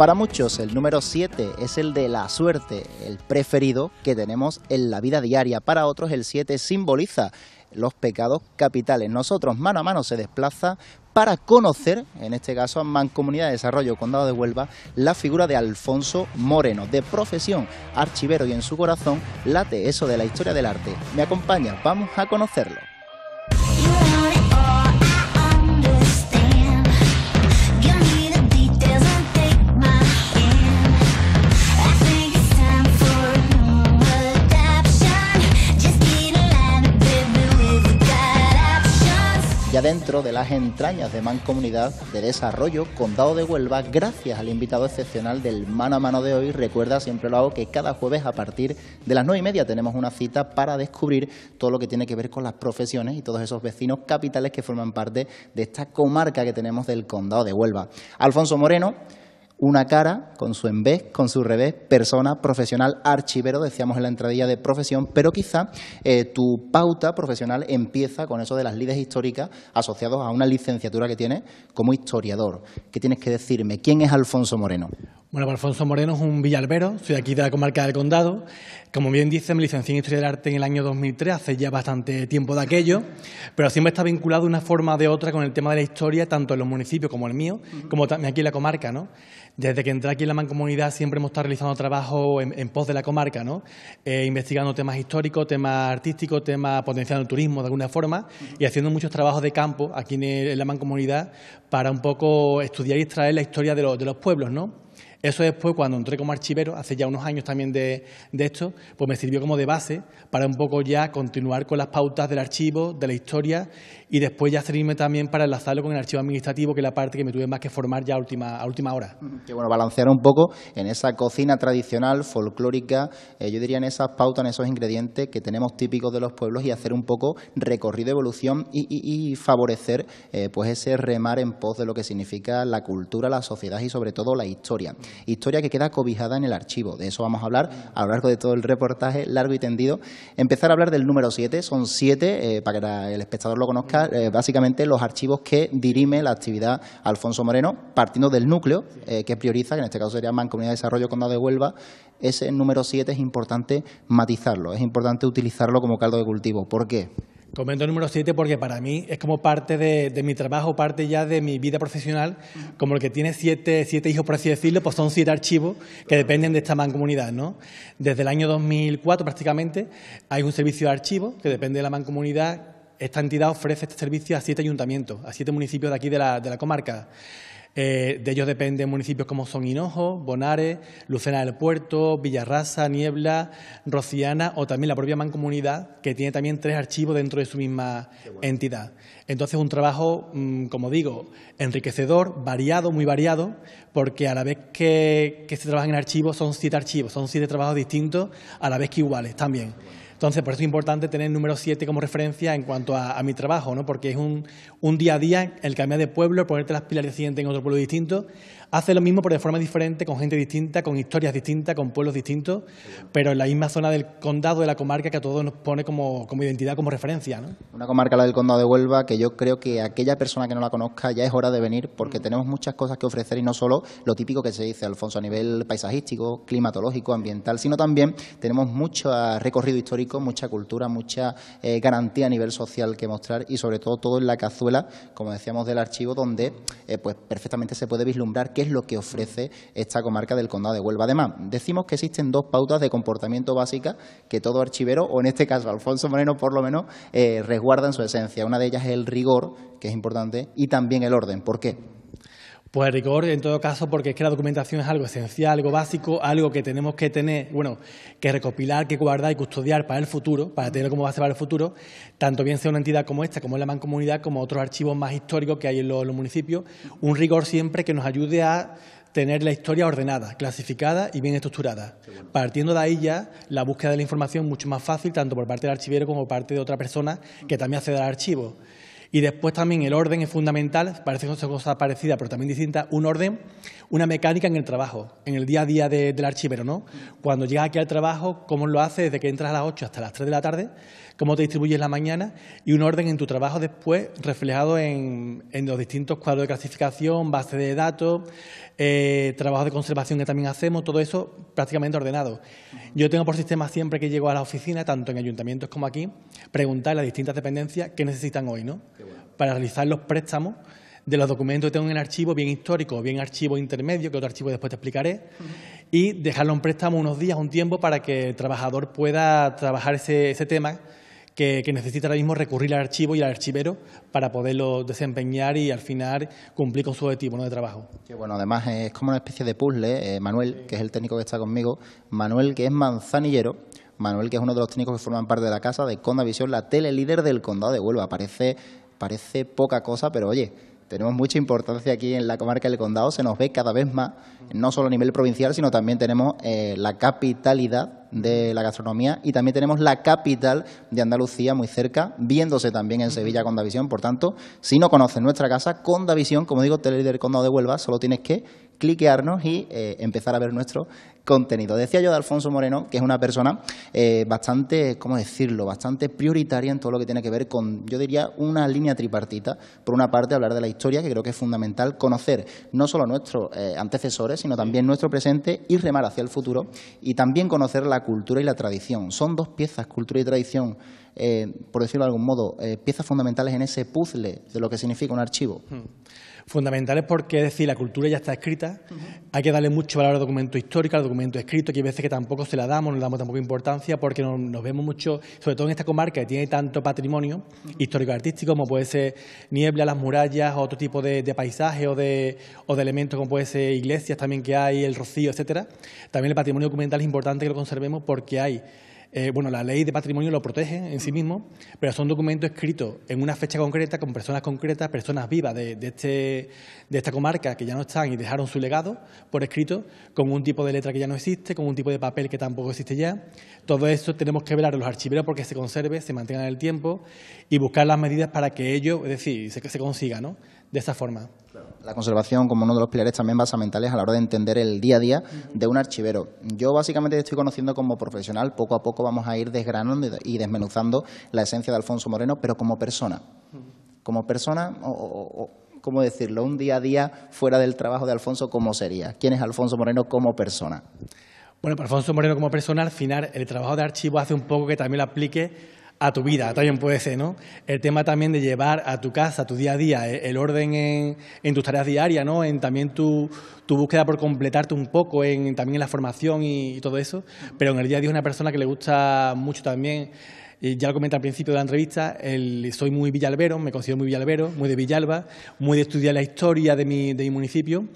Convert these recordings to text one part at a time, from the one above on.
Para muchos el número 7 es el de la suerte, el preferido que tenemos en la vida diaria. Para otros el 7 simboliza los pecados capitales. Nosotros mano a mano se desplaza para conocer, en este caso a Mancomunidad de Desarrollo Condado de Huelva, la figura de Alfonso Moreno, de profesión archivero y en su corazón late eso de la historia del arte. Me acompaña, vamos a conocerlo. adentro de las entrañas de Mancomunidad de Desarrollo, Condado de Huelva, gracias al invitado excepcional del mano a mano de hoy. Recuerda, siempre lo hago, que cada jueves a partir de las nueve y media tenemos una cita para descubrir todo lo que tiene que ver con las profesiones y todos esos vecinos capitales que forman parte de esta comarca que tenemos del Condado de Huelva. Alfonso Moreno una cara con su en vez, con su revés, persona, profesional, archivero, decíamos en la entradilla de profesión, pero quizá eh, tu pauta profesional empieza con eso de las líderes históricas asociados a una licenciatura que tienes como historiador. ¿Qué tienes que decirme? ¿Quién es Alfonso Moreno? Bueno, pues Alfonso Moreno es un villalbero, soy de aquí de la comarca del Condado. Como bien dice, me licencié en Historia del Arte en el año 2003, hace ya bastante tiempo de aquello, pero siempre está vinculado de una forma o de otra con el tema de la historia, tanto en los municipios como el mío, como también aquí en la comarca, ¿no? Desde que entré aquí en la mancomunidad siempre hemos estado realizando trabajo en, pos de la comarca, ¿no? Eh, investigando temas históricos, temas artísticos, temas potenciando el turismo de alguna forma y haciendo muchos trabajos de campo aquí en, la mancomunidad para un poco estudiar y extraer la historia de, de los pueblos, ¿no? Eso después, cuando entré como archivero, hace ya unos años también de, esto, pues me sirvió como de base para un poco ya continuar con las pautas del archivo, de la historia, y después ya servirme también para enlazarlo con el archivo administrativo, que es la parte que me tuve más que formar ya a última, última hora. Que bueno, balancear un poco en esa cocina tradicional, folclórica, eh, yo diría en esas pautas, en esos ingredientes que tenemos típicos de los pueblos y hacer un poco recorrido, de evolución y, favorecer eh, pues ese remar en pos de lo que significa la cultura, la sociedad y sobre todo la historia historia que queda cobijada en el archivo. De eso vamos a hablar a lo largo de todo el reportaje, largo y tendido. Empezar a hablar del número 7, son 7, eh, para que el espectador lo conozca, eh, básicamente los archivos que dirime la actividad Alfonso Moreno, partiendo del núcleo eh, que prioriza, que en este caso sería Mancomunidad de Desarrollo Condado de Huelva, ese número 7 es importante matizarlo, es importante utilizarlo como caldo de cultivo. ¿Por qué? Comento número 7 porque para mí es como parte de, mi trabajo, parte ya de mi vida profesional, como el que tiene siete, siete hijos, por así decirlo, pues son siete archivos que dependen de esta mancomunidad. ¿no? Desde el año 2004 prácticamente hay un servicio de archivos que depende de la mancomunidad. Esta entidad ofrece este servicio a siete ayuntamientos, a siete municipios de aquí de la, de la comarca. Eh, de ellos dependen municipios como son Hinojo, Bonares, Lucena del Puerto, Villarrasa, Niebla, Rociana o también la propia Mancomunidad, que tiene también tres archivos dentro de su misma entidad. Entonces, un trabajo, mm, como digo, enriquecedor, variado, muy variado, porque a la vez que, que se trabajan en archivos, son siete archivos, son siete trabajos distintos, a la vez que iguales también. Entonces, por eso es importante tener el número 7 como referencia en cuanto a, mi trabajo, ¿no? porque es un, un, día a día el cambiar de pueblo, ponerte las pilas de siguiente en otro pueblo distinto. Hace lo mismo, pero de forma diferente, con gente distinta, con historias distintas, con pueblos distintos, pero en la misma zona del condado, de la comarca, que a todos nos pone como, como identidad, como referencia. ¿no? Una comarca, la del condado de Huelva, que yo creo que aquella persona que no la conozca ya es hora de venir, porque mm. tenemos muchas cosas que ofrecer y no solo lo típico que se dice, Alfonso, a nivel paisajístico, climatológico, ambiental, sino también tenemos mucho ah, recorrido histórico, mucha cultura, mucha eh, garantía a nivel social que mostrar y sobre todo todo en la cazuela, como decíamos, del archivo, donde eh, pues perfectamente se puede vislumbrar que qué es lo que ofrece esta comarca del Condado de Huelva. Además, decimos que existen dos pautas de comportamiento básica que todo archivero, o en este caso Alfonso Moreno por lo menos, eh, resguarda en su esencia. Una de ellas es el rigor, que es importante, y también el orden. ¿Por qué? Pues rigor, en todo caso, porque es que la documentación es algo esencial, algo básico, algo que tenemos que tener, bueno, que recopilar, que guardar y custodiar para el futuro, para tener como base para el futuro, tanto bien sea una entidad como esta, como es la mancomunidad, como otros archivos más históricos que hay en los, municipios. Un rigor siempre que nos ayude a tener la historia ordenada, clasificada y bien estructurada. Partiendo de ahí ya, la búsqueda de la información es mucho más fácil, tanto por parte del archivero como por parte de otra persona que también accede al archivo. Y después también el orden es fundamental, parece que son cosas parecidas, pero también distintas. Un orden, una mecánica en el trabajo, en el día a día del archivero. ¿no? Cuando llegas aquí al trabajo, ¿cómo lo haces desde que entras a las 8 hasta las 3 de la tarde? cómo te distribuyes la mañana y un orden en tu trabajo después reflejado en, los distintos cuadros de clasificación, base de datos, eh, trabajos de conservación que también hacemos, todo eso prácticamente ordenado. Yo tengo por sistema siempre que llego a la oficina, tanto en ayuntamientos como aquí, preguntar a las distintas dependencias qué necesitan hoy, ¿no? Para realizar los préstamos de los documentos que tengo en el archivo, bien histórico, bien archivo intermedio, que otro archivo después te explicaré, y dejarlo en préstamo unos días, un tiempo, para que el trabajador pueda trabajar ese tema que, necesita ahora mismo recurrir al archivo y al archivero para poderlo desempeñar y al final cumplir con su objetivo de trabajo. Que bueno, además es como una especie de puzzle. ¿eh? Eh, Manuel, que es el técnico que está conmigo, Manuel, que es manzanillero, Manuel, que es uno de los técnicos que forman parte de la casa de Conda la tele del condado de Huelva. parece poca cosa, pero oye tenemos mucha importancia aquí en la comarca del Condado, se nos ve cada vez más, no solo a nivel provincial, sino también tenemos eh, la capitalidad de la gastronomía y también tenemos la capital de Andalucía muy cerca, viéndose también en Sevilla Condavisión. Por tanto, si no conoces nuestra casa, Condavisión, como digo, Tele del Condado de Huelva, solo tienes que cliquearnos y eh, empezar a ver nuestro contenido. Decía yo de Alfonso Moreno, que es una persona eh, bastante, ¿cómo decirlo?, bastante prioritaria en todo lo que tiene que ver con, yo diría, una línea tripartita. Por una parte, hablar de la historia, que creo que es fundamental, conocer no solo nuestros eh, antecesores, sino también nuestro presente y remar hacia el futuro, y también conocer la cultura y la tradición. Son dos piezas, cultura y tradición, eh, por decirlo de algún modo, piezas fundamentales en ese puzzle de lo que significa un archivo. Hmm fundamentales porque, es decir, la cultura ya está escrita, hay que darle mucho valor al documento histórico, al documento escrito, que hay veces que tampoco se la damos, no le damos tampoco importancia porque nos, nos vemos mucho, sobre todo en esta comarca que tiene tanto patrimonio histórico-artístico como puede ser niebla, las murallas, otro tipo de, paisaje o de, o de elementos como puede ser iglesias también que hay, el rocío, etcétera. También el patrimonio documental es importante que lo conservemos porque hay eh, bueno, la ley de patrimonio lo protege en sí mismo, pero son documentos escritos en una fecha concreta, con personas concretas, personas vivas este, de, esta comarca que ya no están y dejaron su legado por escrito, con un tipo de letra que ya no existe, con un tipo de papel que tampoco existe ya. Todo eso tenemos que velar en los archiveros porque se conserve, se mantenga en el tiempo y buscar las medidas para que ello, es decir, se, se consiga, ¿no? de esta forma. La conservación como uno de los pilares también basamentales a la hora de entender el día a día de un archivero. Yo básicamente estoy conociendo como profesional, poco a poco vamos a ir desgranando y desmenuzando la esencia de Alfonso Moreno, pero como persona. Como persona, o, ¿cómo decirlo? Un día a día fuera del trabajo de Alfonso, ¿cómo sería? ¿Quién es Alfonso Moreno como persona? Bueno, pues Alfonso Moreno como persona, al final el trabajo de archivo hace un poco que también lo aplique a tu vida, también puede ser, ¿no? El tema también de llevar a tu casa, a tu día a día, eh, el orden en, tus tareas diarias, ¿no? En también tu, tu, búsqueda por completarte un poco, en, también en la formación y, y todo eso, pero en el día a día es una persona que le gusta mucho también ya lo comenté al principio de la entrevista, soy muy villalbero, me considero muy villalbero, muy de Villalba, muy de estudiar la historia de mi, municipio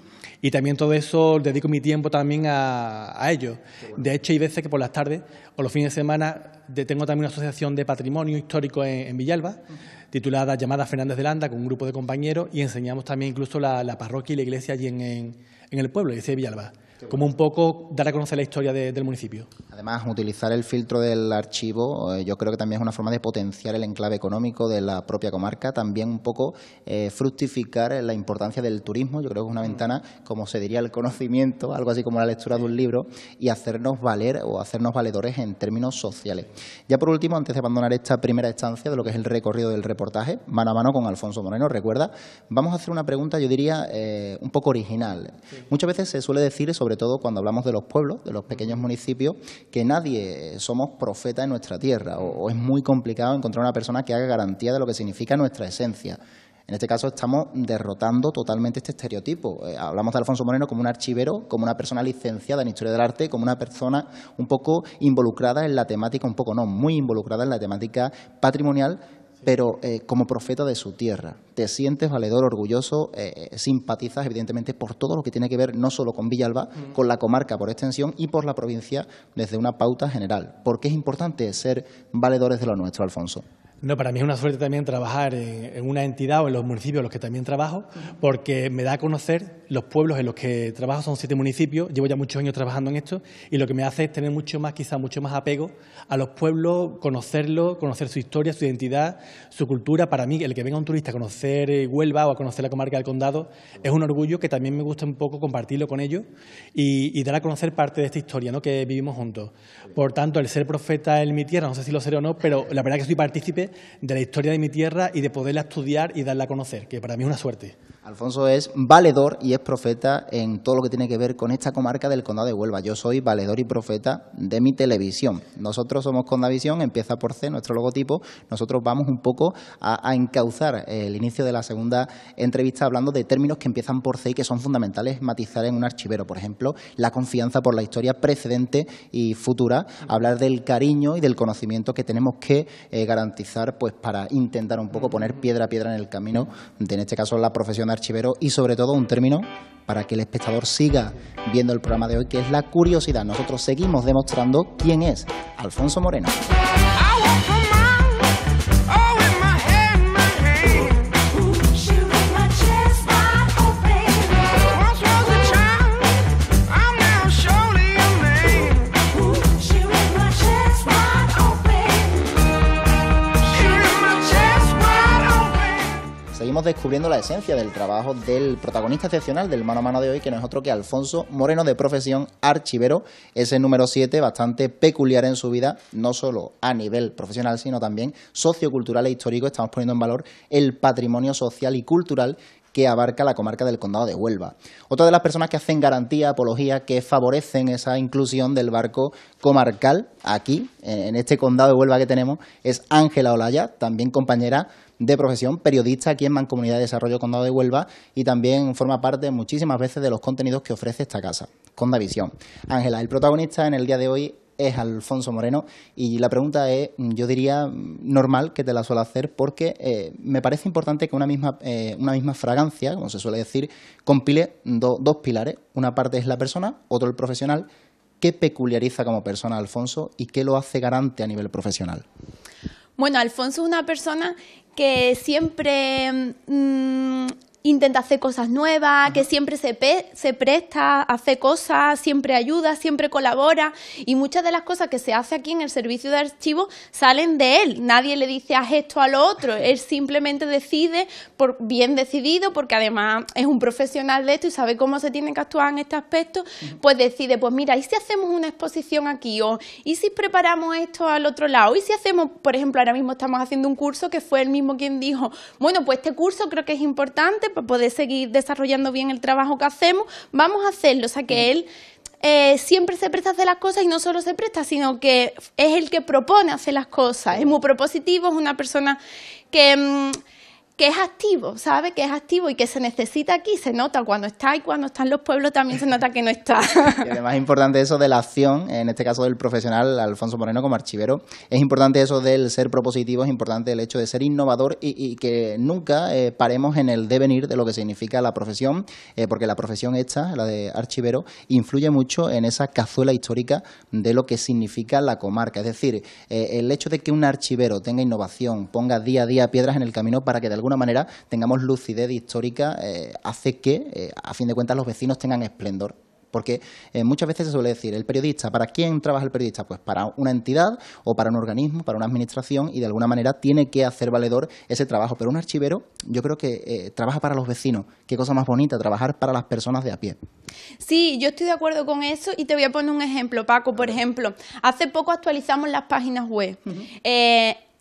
y también todo eso dedico mi tiempo también a, a ello. De hecho, hay veces que por las tardes o los fines de semana tengo también una asociación de patrimonio histórico en, Villalba, titulada Llamada Fernández de Landa, con un grupo de compañeros y enseñamos también incluso la, parroquia y la iglesia allí en, en el pueblo, la de Villalba como un poco dar a conocer la historia del municipio. Además, utilizar el filtro del archivo eh, yo creo que también es una forma de potenciar el enclave económico de la propia comarca, también un poco eh, fructificar la importancia del turismo, yo creo que es una mm. ventana, como se diría, el conocimiento, algo así como la lectura de un libro, y hacernos valer o hacernos valedores en términos sociales. Ya por último, antes de abandonar esta primera estancia de lo que es el recorrido del reportaje, mano a mano con Alfonso Moreno, recuerda, vamos a hacer una pregunta, yo diría, eh, un poco original. Muchas veces se suele decir eso sobre todo cuando hablamos de los pueblos, de los pequeños municipios, que nadie eh, somos profeta en nuestra tierra o, es muy complicado encontrar una persona que haga garantía de lo que significa nuestra esencia. En este caso estamos derrotando totalmente este estereotipo. Eh, hablamos de Alfonso Moreno como un archivero, como una persona licenciada en historia del arte, como una persona un poco involucrada en la temática, un poco no, muy involucrada en la temática patrimonial, pero eh, como profeta de su tierra. Te sientes valedor, orgulloso, eh, eh, simpatizas evidentemente por todo lo que tiene que ver no solo con Villalba, con la comarca por extensión y por la provincia desde una pauta general. ¿Por qué es importante ser valedores de lo nuestro, Alfonso? No, para mí es una suerte también trabajar en, en una entidad o en los municipios en los que también trabajo, porque me da a conocer los pueblos en los que trabajo son siete municipios, llevo ya muchos años trabajando en esto y lo que me hace es tener mucho más, quizá mucho más apego a los pueblos, conocerlos, conocer su historia, su identidad, su cultura. Para mí, el que venga un turista a conocer eh, Huelva o a conocer la comarca del condado es un orgullo que también me gusta un poco compartirlo con ellos y, dar a conocer parte de esta historia ¿no? que vivimos juntos. Por tanto, el ser profeta en mi tierra, no sé si lo seré o no, pero la verdad es que soy partícipe de la historia de mi tierra y de poderla estudiar y darla a conocer, que para mí es una suerte. Alfonso es valedor y es profeta en todo lo que tiene que ver con esta comarca del Condado de Huelva. Yo soy valedor y profeta de mi televisión. Nosotros somos Condavisión, empieza por C, nuestro logotipo. Nosotros vamos un poco a, encauzar el inicio de la segunda entrevista hablando de términos que empiezan por C y que son fundamentales matizar en un archivero. Por ejemplo, la confianza por la historia precedente y futura, hablar del cariño y del conocimiento que tenemos que eh, garantizar pues, para intentar un poco poner piedra a piedra en el camino, en este caso la profesional archivero y sobre todo un término para que el espectador siga viendo el programa de hoy, que es la curiosidad. Nosotros seguimos demostrando quién es Alfonso Moreno. descubriendo la esencia del trabajo del protagonista excepcional del mano a mano de hoy, que no es otro que Alfonso Moreno, de profesión archivero, ese número 7 bastante peculiar en su vida, no solo a nivel profesional, sino también sociocultural e histórico. Estamos poniendo en valor el patrimonio social y cultural que abarca la comarca del condado de Huelva. Otra de las personas que hacen garantía, apología, que favorecen esa inclusión del barco comarcal aquí, en este condado de Huelva que tenemos, es Ángela Olaya, también compañera de profesión, periodista aquí en Mancomunidad de Desarrollo Condado de Huelva y también forma parte muchísimas veces de los contenidos que ofrece esta casa, Condavisión. Ángela, el protagonista en el día de hoy es Alfonso Moreno y la pregunta es, yo diría, normal que te la suele hacer porque eh, me parece importante que una misma, eh, una misma fragancia, como se suele decir, compile dos pilares. Una parte es la persona, otro el profesional. ¿Qué peculiariza como persona Alfonso y qué lo hace garante a nivel profesional? Bueno, Alfonso es una persona que siempre mm, intenta hacer cosas nuevas, que siempre se, se presta, hace cosas, siempre ayuda, siempre colabora y muchas de las cosas que se hace aquí en el servicio de archivo salen de él. Nadie le dice haz esto al otro, él simplemente decide por bien decidido porque además es un profesional de esto y sabe cómo se tiene que actuar en este aspecto, pues decide, pues mira, ¿y si hacemos una exposición aquí o ¿y si preparamos esto al otro lado? ¿Y si hacemos, por ejemplo, ahora mismo estamos haciendo un curso que fue el mismo quien dijo, bueno, pues este curso creo que es importante para poder seguir desarrollando bien el trabajo que hacemos, vamos a hacerlo. O sea, que él eh, siempre se presta a hacer las cosas y no solo se presta, sino que es el que propone hacer las cosas. Es muy propositivo, es una persona que... Mm, que es activo, ¿sabe? Que es activo y que se necesita aquí, se nota cuando está y cuando están los pueblos también se nota que no está. Y además es importante eso de la acción, en este caso del profesional Alfonso Moreno como archivero, es importante eso del ser propositivo, es importante el hecho de ser innovador y, que nunca eh, paremos en el devenir de lo que significa la profesión, eh, porque la profesión esta, la de archivero, influye mucho en esa cazuela histórica de lo que significa la comarca. Es decir, eh, el hecho de que un archivero tenga innovación, ponga día a día piedras en el camino para que de de alguna manera tengamos lucidez histórica, eh, hace que, eh, a fin de cuentas, los vecinos tengan esplendor. Porque eh, muchas veces se suele decir, el periodista, ¿para quién trabaja el periodista? Pues para una entidad o para un organismo, para una administración y de alguna manera tiene que hacer valedor ese trabajo. Pero un archivero yo creo que trabaja para los vecinos. Qué cosa más bonita, trabajar para las personas de a pie. Sí, yo estoy de acuerdo con eso y te voy a poner un ejemplo, Paco. Por ejemplo, hace poco actualizamos las páginas web.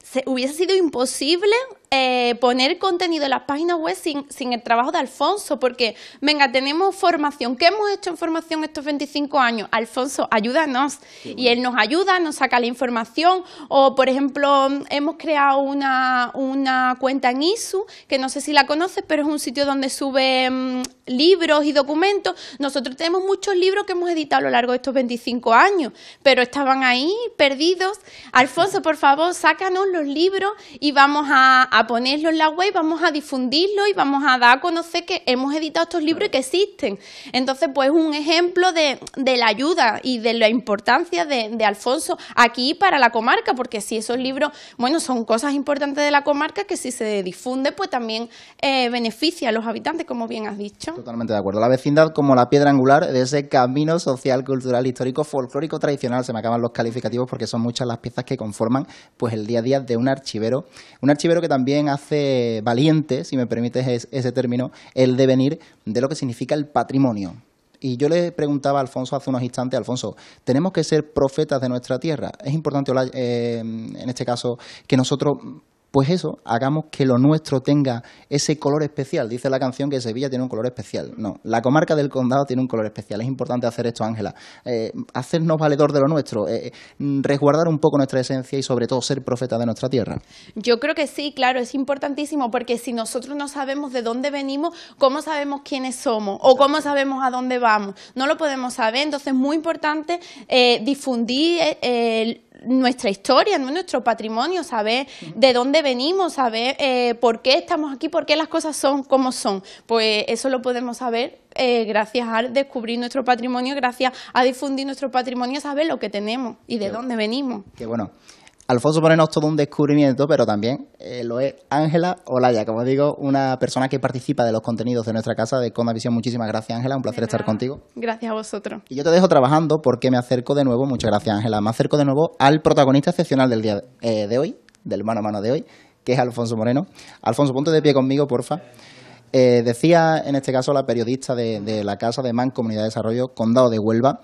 se, hubiese sido imposible eh, poner contenido en las páginas web sin, el trabajo de Alfonso, porque, venga, tenemos formación. ¿Qué hemos hecho en formación estos 25 años? Alfonso, ayúdanos. Y él nos ayuda, nos saca la información. O, por ejemplo, hemos creado una, una cuenta en ISU, que no sé si la conoces, pero es un sitio donde suben mm, libros y documentos. Nosotros tenemos muchos libros que hemos editado a lo largo de estos 25 años, pero estaban ahí perdidos. Alfonso, por favor, sácanos los libros y vamos a ponerlo en la web, vamos a difundirlo y vamos a dar a conocer que hemos editado estos libros y que existen. Entonces, pues un ejemplo de, de la ayuda y de la importancia de, Alfonso aquí para la comarca, porque si esos libros, bueno, son cosas importantes de la comarca que si se difunde, pues también eh, beneficia a los habitantes, como bien has dicho. Totalmente de acuerdo. La vecindad como la piedra angular de ese camino social, cultural, histórico, folclórico, tradicional, se me acaban los calificativos porque son muchas las piezas que conforman pues el día a día de un archivero. Un archivero que también también hace valiente, si me permites ese término, el devenir de lo que significa el patrimonio. Y yo le preguntaba a Alfonso hace unos instantes, Alfonso, ¿tenemos que ser profetas de nuestra tierra? Es importante, eh, en este caso, que nosotros pues eso, hagamos que lo nuestro tenga ese color especial. Dice la canción que Sevilla tiene un color especial. No, la comarca del condado tiene un color especial. Es importante hacer esto, Ángela. Eh, hacernos valedor de lo nuestro, eh, mm, resguardar un poco nuestra esencia y sobre todo ser profeta de nuestra tierra. Yo creo que sí, claro, es importantísimo porque si nosotros no sabemos de dónde venimos, ¿cómo sabemos quiénes somos o cómo sabemos a dónde vamos? No lo podemos saber, entonces es muy importante eh, difundir difundir nuestra historia, nuestro patrimonio, saber de dónde venimos, saber eh, por qué estamos aquí, por qué las cosas son como son. Pues eso lo podemos saber eh, gracias a descubrir nuestro patrimonio, gracias a difundir nuestro patrimonio, saber lo que tenemos y de dónde venimos. bueno. Alfonso Moreno es todo un descubrimiento, pero también eh, lo es Ángela Olaya, como digo, una persona que participa de los contenidos de nuestra casa de Visión. Muchísimas gracias, Ángela, un placer estar contigo. Gracias a vosotros. Y yo te dejo trabajando porque me acerco de nuevo, muchas gracias, Ángela, me acerco de nuevo al protagonista excepcional del día de, eh, hoy, del mano a mano de hoy, que es Alfonso Moreno. Alfonso, ponte de pie conmigo, porfa. Eh, decía en este caso la periodista de, de la Casa de Man Comunidad de Desarrollo, Condado de Huelva,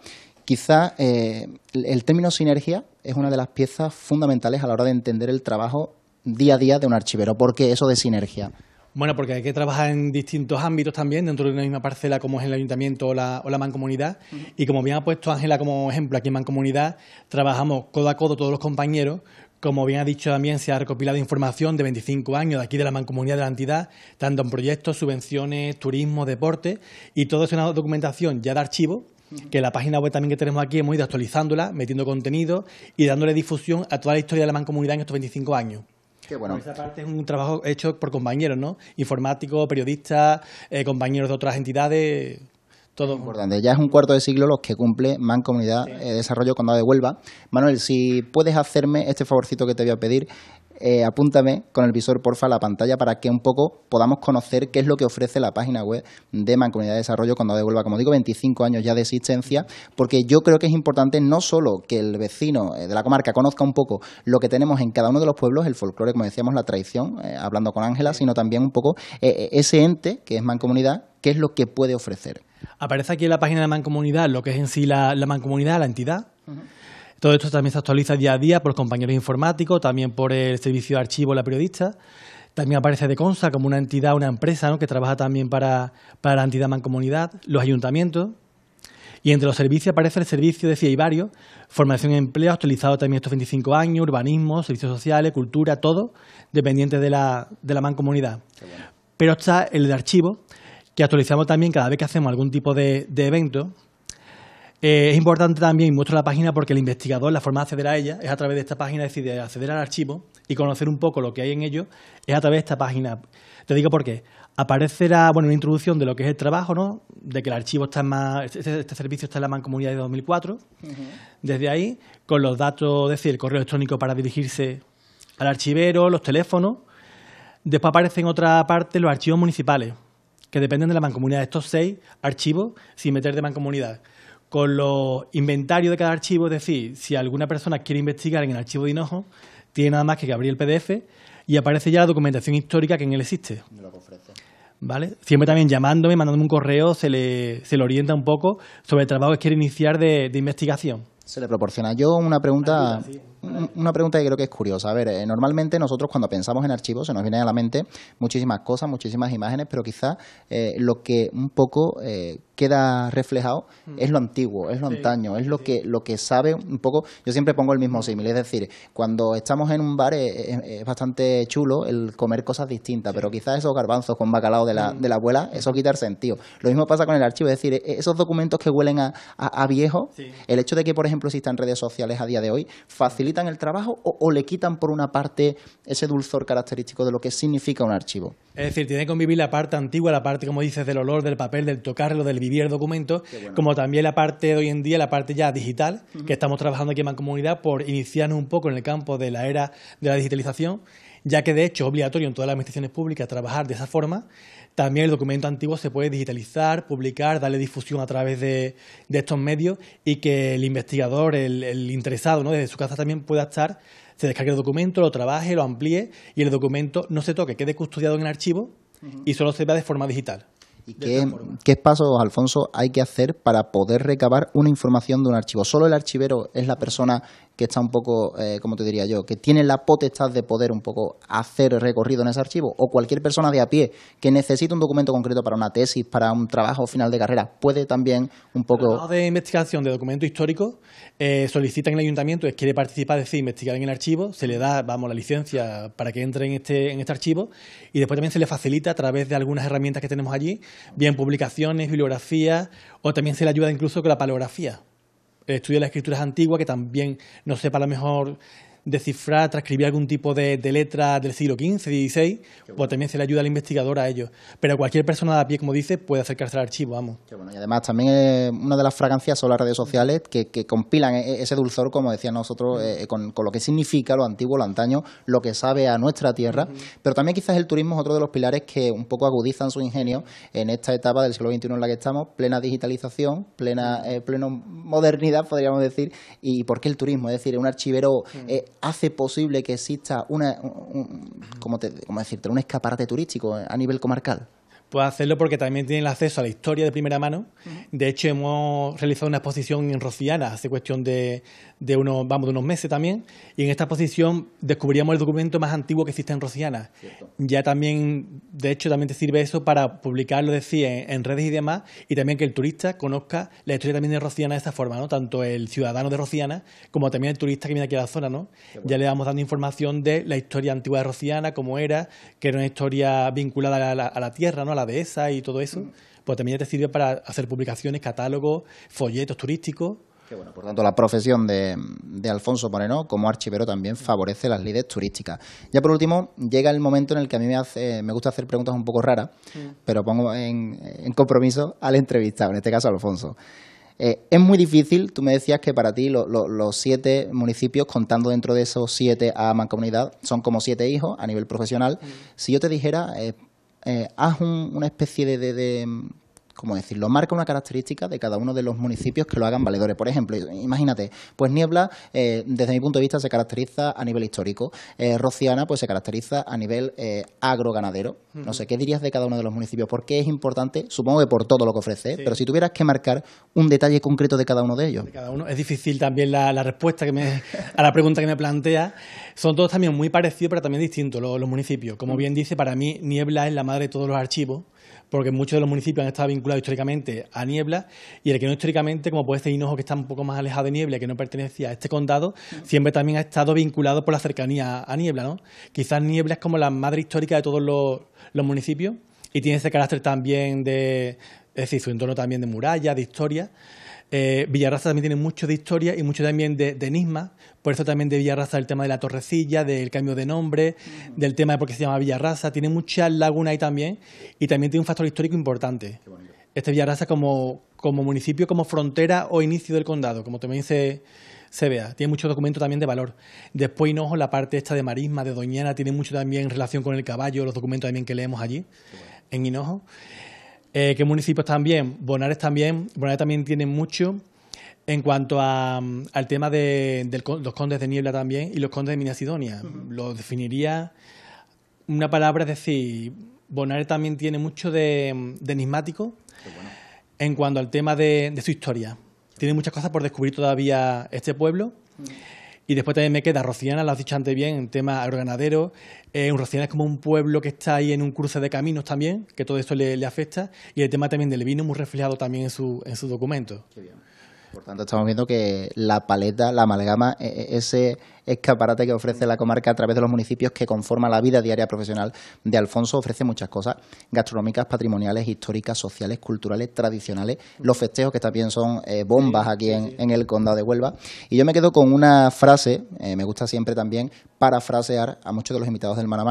Quizá eh, el término sinergia es una de las piezas fundamentales a la hora de entender el trabajo día a día de un archivero. ¿Por qué eso de sinergia? Bueno, porque hay que trabajar en distintos ámbitos también, dentro de una misma parcela como es el ayuntamiento o la, mancomunidad. Y como bien ha puesto Ángela como ejemplo, aquí en mancomunidad trabajamos codo a codo todos los compañeros. Como bien ha dicho también, se ha recopilado información de 25 años de aquí de la mancomunidad de la entidad, tanto en proyectos, subvenciones, turismo, deporte, y todo es una documentación ya de archivo que la página web también que tenemos aquí hemos ido actualizándola, metiendo contenido y dándole difusión a toda la historia de la mancomunidad en estos 25 años. Qué bueno. esa parte es un trabajo hecho por compañeros, ¿no? Informáticos, periodistas, eh, compañeros de otras entidades. Todo. Importante. Ya es un cuarto de siglo los que cumple Mancomunidad eh, Desarrollo Condado de Huelva. Manuel, si puedes hacerme este favorcito que te voy a pedir, eh, apúntame con el visor, porfa, a la pantalla para que un poco podamos conocer qué es lo que ofrece la página web de Mancomunidad de Desarrollo cuando devuelva, como digo, 25 años ya de existencia, porque yo creo que es importante no solo que el vecino eh, de la comarca conozca un poco lo que tenemos en cada uno de los pueblos, el folclore, como decíamos, la tradición, eh, hablando con Ángela, sino también un poco ese ente que es Mancomunidad, qué es lo que puede ofrecer. Aparece aquí en la página de Mancomunidad lo que es en sí la, Mancomunidad, la entidad. Todo esto también se actualiza día a día por compañeros informáticos, también por el servicio de archivo La Periodista. También aparece de Consa como una entidad, una empresa que trabaja también para, la entidad mancomunidad, los ayuntamientos. Y entre los servicios aparece el servicio, decía, y varios, formación y empleo, actualizado también estos 25 años, urbanismo, servicios sociales, cultura, todo, dependiente de la, de la mancomunidad. Pero está el de archivo, que actualizamos también cada vez que hacemos algún tipo de evento, eh, es importante también, muestro la página porque el investigador, la forma de acceder a ella es a través de esta página, es decir, de acceder al archivo y conocer un poco lo que hay en ello, es a través de esta página. Te digo por qué. Aparecerá bueno, una introducción de lo que es el trabajo, ¿no? de que el archivo está en más, este, este, este, servicio está en la mancomunidad de 2004. Desde ahí, con los datos, es decir, el correo electrónico para dirigirse al archivero, los teléfonos. Después aparecen en otra parte los archivos municipales, que dependen de la mancomunidad. Estos seis archivos sin meter de mancomunidad con los inventarios de cada archivo, es decir, si alguna persona quiere investigar en el archivo de Hinojo, tiene nada más que abrir el PDF y aparece ya la documentación histórica que en él existe. ¿Vale? Siempre también llamándome, mandándome un correo, se le, se orienta un poco sobre el trabajo que quiere iniciar de, investigación. Se le proporciona. Yo una pregunta, una pregunta que creo que es curiosa. A ver, eh, normalmente nosotros cuando pensamos en archivos se nos vienen a la mente muchísimas cosas, muchísimas imágenes, pero quizás eh, lo que un poco eh, queda reflejado mm. es lo antiguo, es lo antaño, es lo que lo que sabe un poco. Yo siempre pongo el mismo mm. símil, es decir, cuando estamos en un bar es, bastante chulo el comer cosas distintas, pero quizás esos garbanzos con bacalao de la, mm. de la abuela, eso quita el sentido. Lo mismo pasa con el archivo, es decir, e, esos documentos que huelen a, viejo, el hecho de que, por ejemplo, existan redes sociales a día de hoy, fácil quitan el trabajo o, le quitan por una parte ese dulzor característico de lo que significa un archivo. Es decir, tiene que convivir la parte antigua, la parte, como dices, del olor, del papel, del tocarlo, del vivir el documento, como también la parte de hoy en día, la parte ya digital, que estamos trabajando aquí en Mancomunidad por iniciarnos un poco en el campo de la era de la digitalización, ya que de hecho es obligatorio en todas las administraciones públicas trabajar de esa forma también el documento antiguo se puede digitalizar, publicar, darle difusión a través de, estos medios y que el investigador, el, interesado, ¿no? desde su casa también pueda estar, se descargue el documento, lo trabaje, lo amplíe y el documento no se toque, quede custodiado en el archivo y solo se vea de forma digital. Em, qué, pasos, Alfonso, hay que hacer para poder recabar una información de un archivo? ¿Solo el archivero es la persona que está un poco, eh, como te diría yo, que tiene la potestad de poder un poco hacer recorrido en ese archivo? ¿O cualquier persona de a pie que necesite un documento concreto para una tesis, para un trabajo final de carrera, puede también un poco... de investigación de documentos históricos, eh, solicita en el ayuntamiento, quiere participar, es decir, investigar en el archivo, se le da, vamos, la licencia para que entre en este, en este archivo y después también se le facilita a través de algunas herramientas que tenemos allí bien publicaciones, bibliografías, o también se le ayuda incluso con la paleografía, el estudio de las escrituras antiguas, que también no sepa a lo mejor descifrar, transcribir algún tipo de, letra del siglo XV, XVI, o pues también se le ayuda al investigador a ello. Pero cualquier persona de a pie, como dice, puede acercarse al archivo, vamos. Y además también es una de las fragancias son las redes sociales que, compilan e, e, ese dulzor, como decía nosotros, eh, con, lo que significa lo antiguo, lo antaño, lo que sabe a nuestra tierra. Pero también quizás el turismo es otro de los pilares que un poco agudizan su ingenio en esta etapa del siglo XXI en la que estamos, plena digitalización, plena, eh, modernidad, podríamos decir, y por qué el turismo, es decir, un archivero hace posible que exista una, decirte? un escaparate turístico a nivel comarcal? Puedo hacerlo porque también tienen acceso a la historia de primera mano. De hecho, hemos realizado una exposición en Rociana hace cuestión de, de, unos, vamos, de unos meses también, y en esta exposición descubríamos el documento más antiguo que existe en Rociana. Ya también, de hecho, también te sirve eso para publicarlo, decía, en, redes y demás, y también que el turista conozca la historia también de Rociana de esa forma, ¿no? Tanto el ciudadano de Rociana como también el turista que viene aquí a la zona, ¿no? Ya le vamos dando información de la historia antigua de Rociana, cómo era, que era una historia vinculada a la, tierra, ¿no? la y todo eso, pues también te sirve para hacer publicaciones, catálogos, folletos turísticos. Que bueno, por tanto, la profesión de, de, Alfonso Moreno como archivero también favorece las líderes turísticas. Ya por último, llega el momento en el que a mí me, hace, me gusta hacer preguntas un poco raras, pero pongo en, compromiso al entrevistado, en este caso Alfonso. Eh, es muy difícil, tú me decías que para ti los siete municipios, contando dentro de esos siete a mancomunidad, son como siete hijos a nivel profesional. Si yo te dijera, eh, eh, haz un, una especie de, de, ¿cómo decirlo? Marca una característica de cada uno de los municipios que lo hagan valedores. Por ejemplo, imagínate, pues Niebla, eh, desde mi punto de vista, se caracteriza a nivel histórico. Eh, Rociana, pues se caracteriza a nivel eh, agroganadero. No sé, ¿qué dirías de cada uno de los municipios? ¿Por qué es importante? Supongo que por todo lo que ofrece, pero si tuvieras que marcar un detalle concreto de cada uno de ellos. De cada uno. Es difícil también la, respuesta que me, a la pregunta que me plantea. Son todos también muy parecidos, pero también distintos los municipios. Como mm. bien dice, para mí Niebla es la madre de todos los archivos porque muchos de los municipios han estado vinculados históricamente a niebla y el que no históricamente, como puede ser Hinojo, que está un poco más alejado de niebla, que no pertenecía a este condado, siempre también ha estado vinculado por la cercanía a niebla. ¿no? Quizás niebla es como la madre histórica de todos los, municipios y tiene ese carácter también de, es decir, su entorno también de muralla, de historia. Eh, Villarraza también tiene mucho de historia y mucho también de, de Por eso también de Villarraza el tema de la torrecilla, del cambio de nombre, del tema de por qué se llama Villarraza. Tiene muchas lagunas ahí también y también tiene un factor histórico importante. Este Villarraza como, municipio, como frontera o inicio del condado, como también se, se vea. Tiene mucho documento también de valor. Después Hinojo, la parte esta de Marisma, de Doñana, tiene mucho también relación con el caballo, los documentos también que leemos allí, en Hinojo. Eh, ¿Qué municipios también? Bonares también. Bonares también tiene mucho. En cuanto mm, al tema de, los condes de Niebla también y los condes de Minasidonia. lo definiría una palabra, es decir, Bonares también tiene mucho de, mm, enigmático en cuanto al tema de, su historia. Tiene muchas cosas por descubrir todavía este pueblo. Y después también me queda Rociana, lo has dicho antes bien, eh, en tema agroganadero. Eh, Rociana es como un pueblo que está ahí en un cruce de caminos también, que todo esto le, afecta. Y el tema también del vino, muy reflejado también en su, en su documento. Por tanto, estamos viendo que la paleta, la amalgama, e, e, ese escaparate que ofrece la comarca a través de los municipios que conforma la vida diaria profesional de Alfonso, ofrece muchas cosas gastronómicas, patrimoniales, históricas, sociales, culturales, tradicionales, los festejos que también son eh, bombas aquí en, el condado de Huelva. Y yo me quedo con una frase, eh, me gusta siempre también parafrasear a muchos de los invitados del mano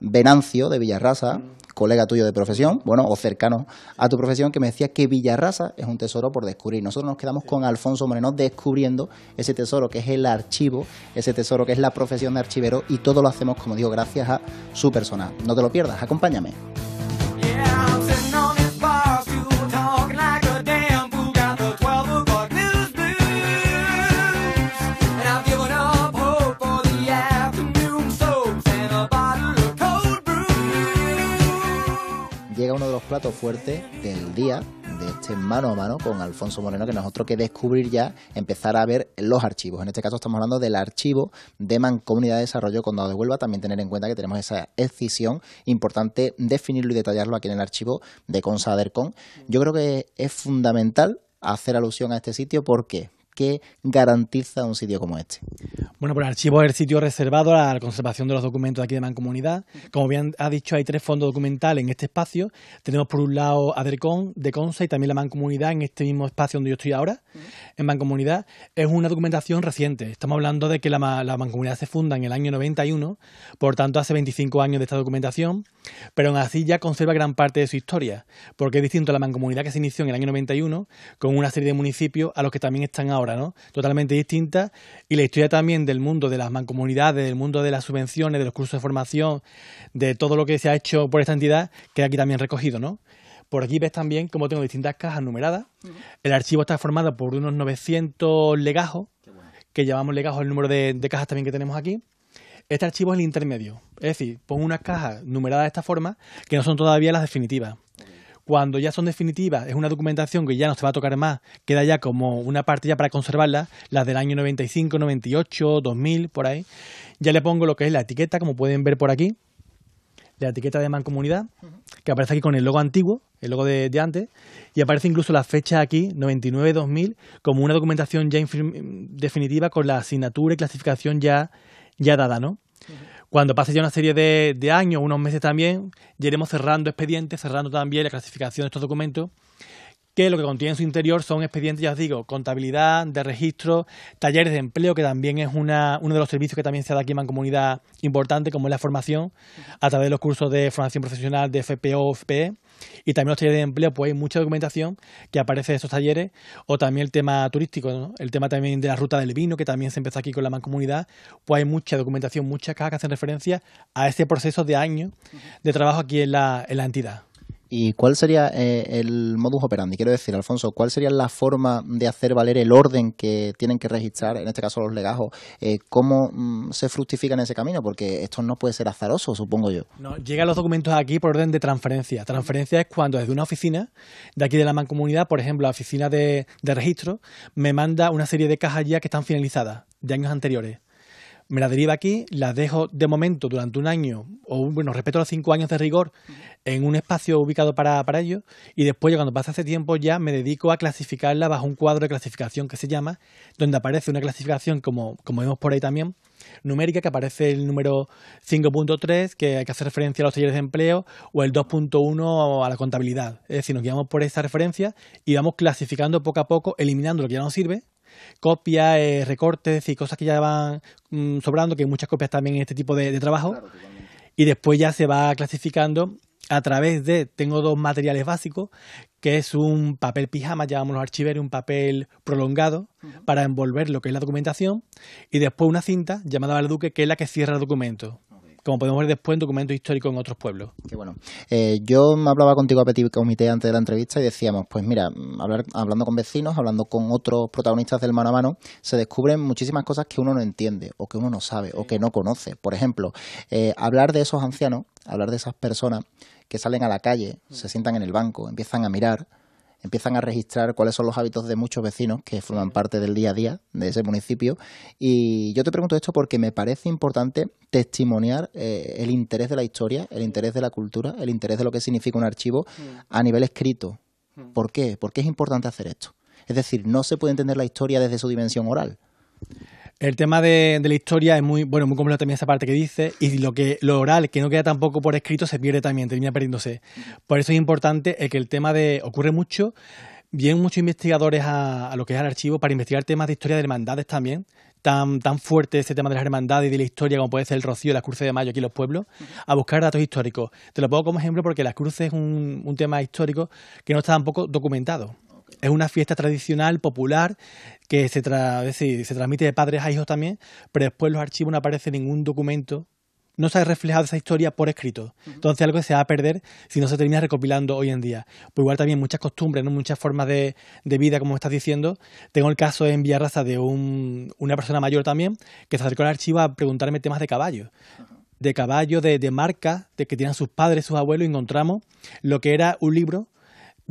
Venancio de Villarrasa, mm. colega tuyo de profesión, bueno, o cercano a tu profesión, que me decía que Villarrasa es un tesoro por descubrir. Nosotros nos quedamos con Alfonso Moreno descubriendo ese tesoro que es el archivo, ese tesoro que es la profesión de archivero y todo lo hacemos, como digo, gracias a su persona. No te lo pierdas, acompáñame. fuerte del día, de este mano a mano con Alfonso Moreno, que nosotros que descubrir ya, empezar a ver los archivos. En este caso estamos hablando del archivo de Mancomunidad de Desarrollo Condado de Huelva. También tener en cuenta que tenemos esa excisión, importante definirlo y detallarlo aquí en el archivo de Consadercon. Yo creo que es fundamental hacer alusión a este sitio. porque que garantiza un sitio como este. Bueno, pues el archivo es el sitio reservado a la conservación de los documentos aquí de Mancomunidad. Como bien ha dicho, hay tres fondos documentales en este espacio. Tenemos por un lado de Consa y también la Mancomunidad en este mismo espacio donde yo estoy ahora, en Mancomunidad. Es una documentación reciente. Estamos hablando de que la, la Mancomunidad se funda en el año 91, por tanto hace 25 años de esta documentación, pero aún así ya conserva gran parte de su historia, porque es distinto a la Mancomunidad que se inició en el año 91 con una serie de municipios a los que también están ahora Totalmente distinta. Y la historia también del mundo de las mancomunidades, del mundo de las subvenciones, de los cursos de formación, de todo lo que se ha hecho por esta entidad, queda aquí también recogido, ¿no? Por aquí ves también cómo tengo distintas cajas numeradas. El archivo está formado por unos 900 legajos, que llamamos legajos el número de, de, cajas también que tenemos aquí. Este archivo es el intermedio, es decir, pongo unas cajas numeradas de esta forma que no son todavía las definitivas cuando ya son definitivas, es una documentación que ya no se va a tocar más, queda ya como una parte ya para conservarla, las del año 95, 98, 2000, por ahí. Ya le pongo lo que es la etiqueta, como pueden ver por aquí, la etiqueta de mancomunidad, que aparece aquí con el logo antiguo, el logo de, antes, y aparece incluso la fecha aquí, 99-2000, como una documentación ya definitiva con la asignatura y clasificación ya, ya dada, ¿no? Cuando pase ya una serie de, años, unos meses también, ya iremos cerrando expedientes, cerrando también la clasificación de estos documentos que lo que contiene en su interior son expedientes, ya os digo, contabilidad, de registro, talleres de empleo, que también es una, uno de los servicios que también se da aquí en Mancomunidad importante, como es la formación, a través de los cursos de formación profesional de FPO, FPE, y también los talleres de empleo, pues hay mucha documentación que aparece de esos talleres, o también el tema turístico, el tema también de la ruta del vino, que también se empezó aquí con la Mancomunidad, pues hay mucha documentación, muchas cajas que hacen referencia a este proceso de años de trabajo aquí en la, en la entidad. ¿Y cuál sería eh, el modus operandi? Quiero decir, Alfonso, ¿cuál sería la forma de hacer valer el orden que tienen que registrar, en este caso los legajos? Eh, ¿Cómo mm, se fructifica en ese camino? Porque esto no puede ser azaroso, supongo yo. No, llegan los documentos aquí por orden de transferencia. Transferencia es cuando desde una oficina de aquí de la mancomunidad, por ejemplo, la oficina de, de registro, me manda una serie de cajas ya que están finalizadas de años anteriores me la deriva aquí, la dejo de momento durante un año, o bueno, respeto los cinco años de rigor, en un espacio ubicado para, ello, y después, cuando pasa ese tiempo, ya me dedico a clasificarla bajo un cuadro de clasificación que se llama, donde aparece una clasificación, como, como vemos por ahí también, numérica, que aparece el número 5.3, que, que hace referencia a los talleres de empleo, o el 2.1 a la contabilidad. Es decir, nos guiamos por esa referencia y vamos clasificando poco a poco, eliminando lo que ya no sirve, copias, eh, recortes y cosas que ya van mm, sobrando, que hay muchas copias también en este tipo de, trabajo. y después ya se va clasificando a través de, tengo dos materiales básicos, que es un papel pijama, llamamos los archiveros, un papel prolongado para envolver lo que es la documentación, y después una cinta llamada valduque que es la que cierra el documento como podemos ver después en documentos históricos en otros pueblos. Qué bueno. Eh, yo me hablaba contigo a Petit Comité antes de la entrevista y decíamos, pues mira, mm, hablar, hablando con vecinos, hablando con otros protagonistas del mano a mano, se descubren muchísimas cosas que uno no entiende o que uno no sabe o que no conoce. Por ejemplo, eh, hablar de esos ancianos, hablar de esas personas que salen a la calle, se sientan en el banco, empiezan a mirar empiezan a registrar cuáles son los hábitos de muchos vecinos que forman parte del día a día de ese municipio. Y yo te pregunto esto porque me parece importante testimoniar eh, el interés de la historia, el interés de la cultura, el interés de lo que significa un archivo mm. a nivel escrito. Mm. ¿Por qué? Porque es importante hacer esto? Es decir, no se puede entender la historia desde su dimensión oral. El tema de, la historia es muy, bueno, muy complejo también esa parte que dice, y lo que lo oral, que no queda tampoco por escrito, se pierde también, termina perdiéndose. Por eso es importante el eh, que el tema de ocurre mucho, vienen muchos investigadores a, lo que es el archivo para investigar temas de historia de hermandades también, tan, tan fuerte ese tema de las hermandades y de la historia como puede ser el Rocío, las cruces de Mayo aquí en los pueblos, a buscar datos históricos. Te lo pongo como ejemplo porque las cruces es un, un tema histórico que no está tampoco documentado es una fiesta tradicional, popular, que se, se transmite de padres a hijos también, pero después los archivos no aparece ningún documento, no se ha reflejado esa historia por escrito. Entonces algo que se va a perder si no se termina recopilando hoy en día. Pues igual también muchas costumbres, muchas formas de, vida, como estás diciendo. Tengo el caso en Villarraza de un, una persona mayor también, que se acercó al archivo a preguntarme temas de caballo. de caballos, de, de marcas de que tenían sus padres, sus abuelos, y encontramos lo que era un libro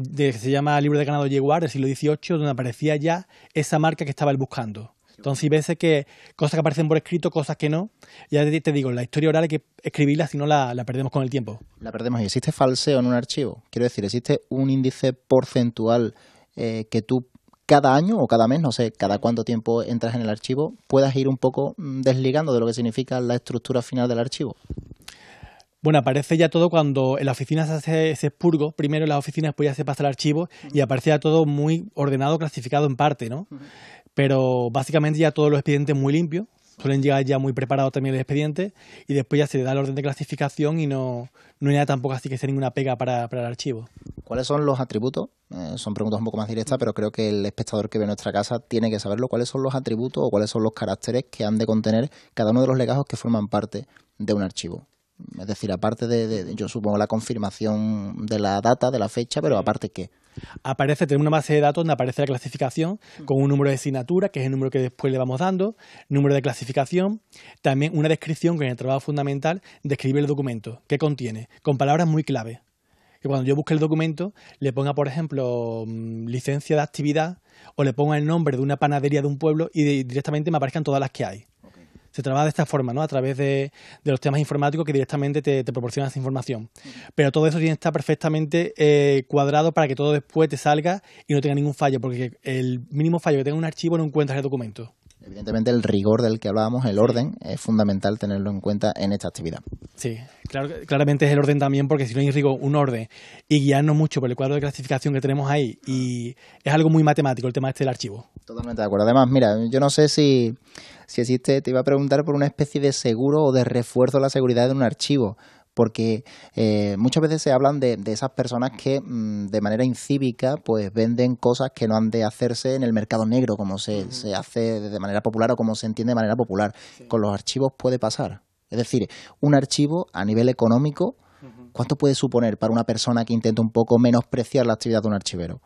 de, que se llama Libro de Ganado Yeguar del siglo XVIII, donde aparecía ya esa marca que estaba él buscando. Entonces, si ves que cosas que aparecen por escrito, cosas que no. Ya te, digo, la historia oral hay que escribirla, si no la, perdemos con el tiempo. La perdemos. ¿Y existe falseo en un archivo? Quiero decir, ¿existe un índice porcentual eh, que tú cada año o cada mes, no sé, cada cuánto tiempo entras en el archivo, puedas ir un poco mm, desligando de lo que significa la estructura final del archivo? Bueno, aparece ya todo cuando en la oficina se hace ese expurgo, primero en las oficinas, después pues ya se pasa el archivo y aparece ya todo muy ordenado, clasificado en parte, ¿no? Pero básicamente ya todos los expedientes muy limpios, suelen llegar ya muy preparados también el expediente y después ya se le da el orden de clasificación y no, no hay tampoco así que sea ninguna pega para, el archivo. ¿Cuáles son los atributos? Eh, son preguntas un poco más directas, pero creo que el espectador que ve nuestra casa tiene que saberlo. ¿Cuáles son los atributos o cuáles son los caracteres que han de contener cada uno de los legajos que forman parte de un archivo? Es decir, aparte de, yo supongo, la confirmación de la data, de la fecha, pero aparte qué. Aparece, tenemos una base de datos donde aparece la clasificación con un número de asignatura, que es el número que después le vamos dando, número de clasificación, también una descripción que en el trabajo fundamental describe el documento, qué contiene, con palabras muy clave. Que cuando yo busque el documento le ponga, por ejemplo, mm, licencia de actividad o le ponga el nombre de una panadería de un pueblo y directamente me aparezcan todas las que hay se trabaja de esta forma, ¿no? A través de, de los temas informáticos que directamente te, proporcionan esa información. Pero todo eso tiene que estar perfectamente eh, cuadrado para que todo después te salga y no tenga ningún fallo, porque el mínimo fallo que tenga un archivo no encuentras el documento evidentemente el rigor del que hablábamos, el orden, es fundamental tenerlo en cuenta en esta actividad. Sí, claro, claramente es el orden también, porque si no hay rigor, un orden, y guiarnos mucho por el cuadro de clasificación que tenemos ahí, y es algo muy matemático el tema este del archivo. Totalmente de acuerdo. Además, mira, yo no sé si, si existe, te iba a preguntar por una especie de seguro o de refuerzo a la seguridad de un archivo porque eh, muchas veces se hablan de, esas personas que mm, de manera incívica pues venden cosas que no han de hacerse en el mercado negro, como se, hace de manera popular o como se entiende de manera popular. Con los archivos puede pasar. Es decir, un archivo a nivel económico, ¿cuánto puede suponer para una persona que intenta un poco menospreciar la actividad de un archivero?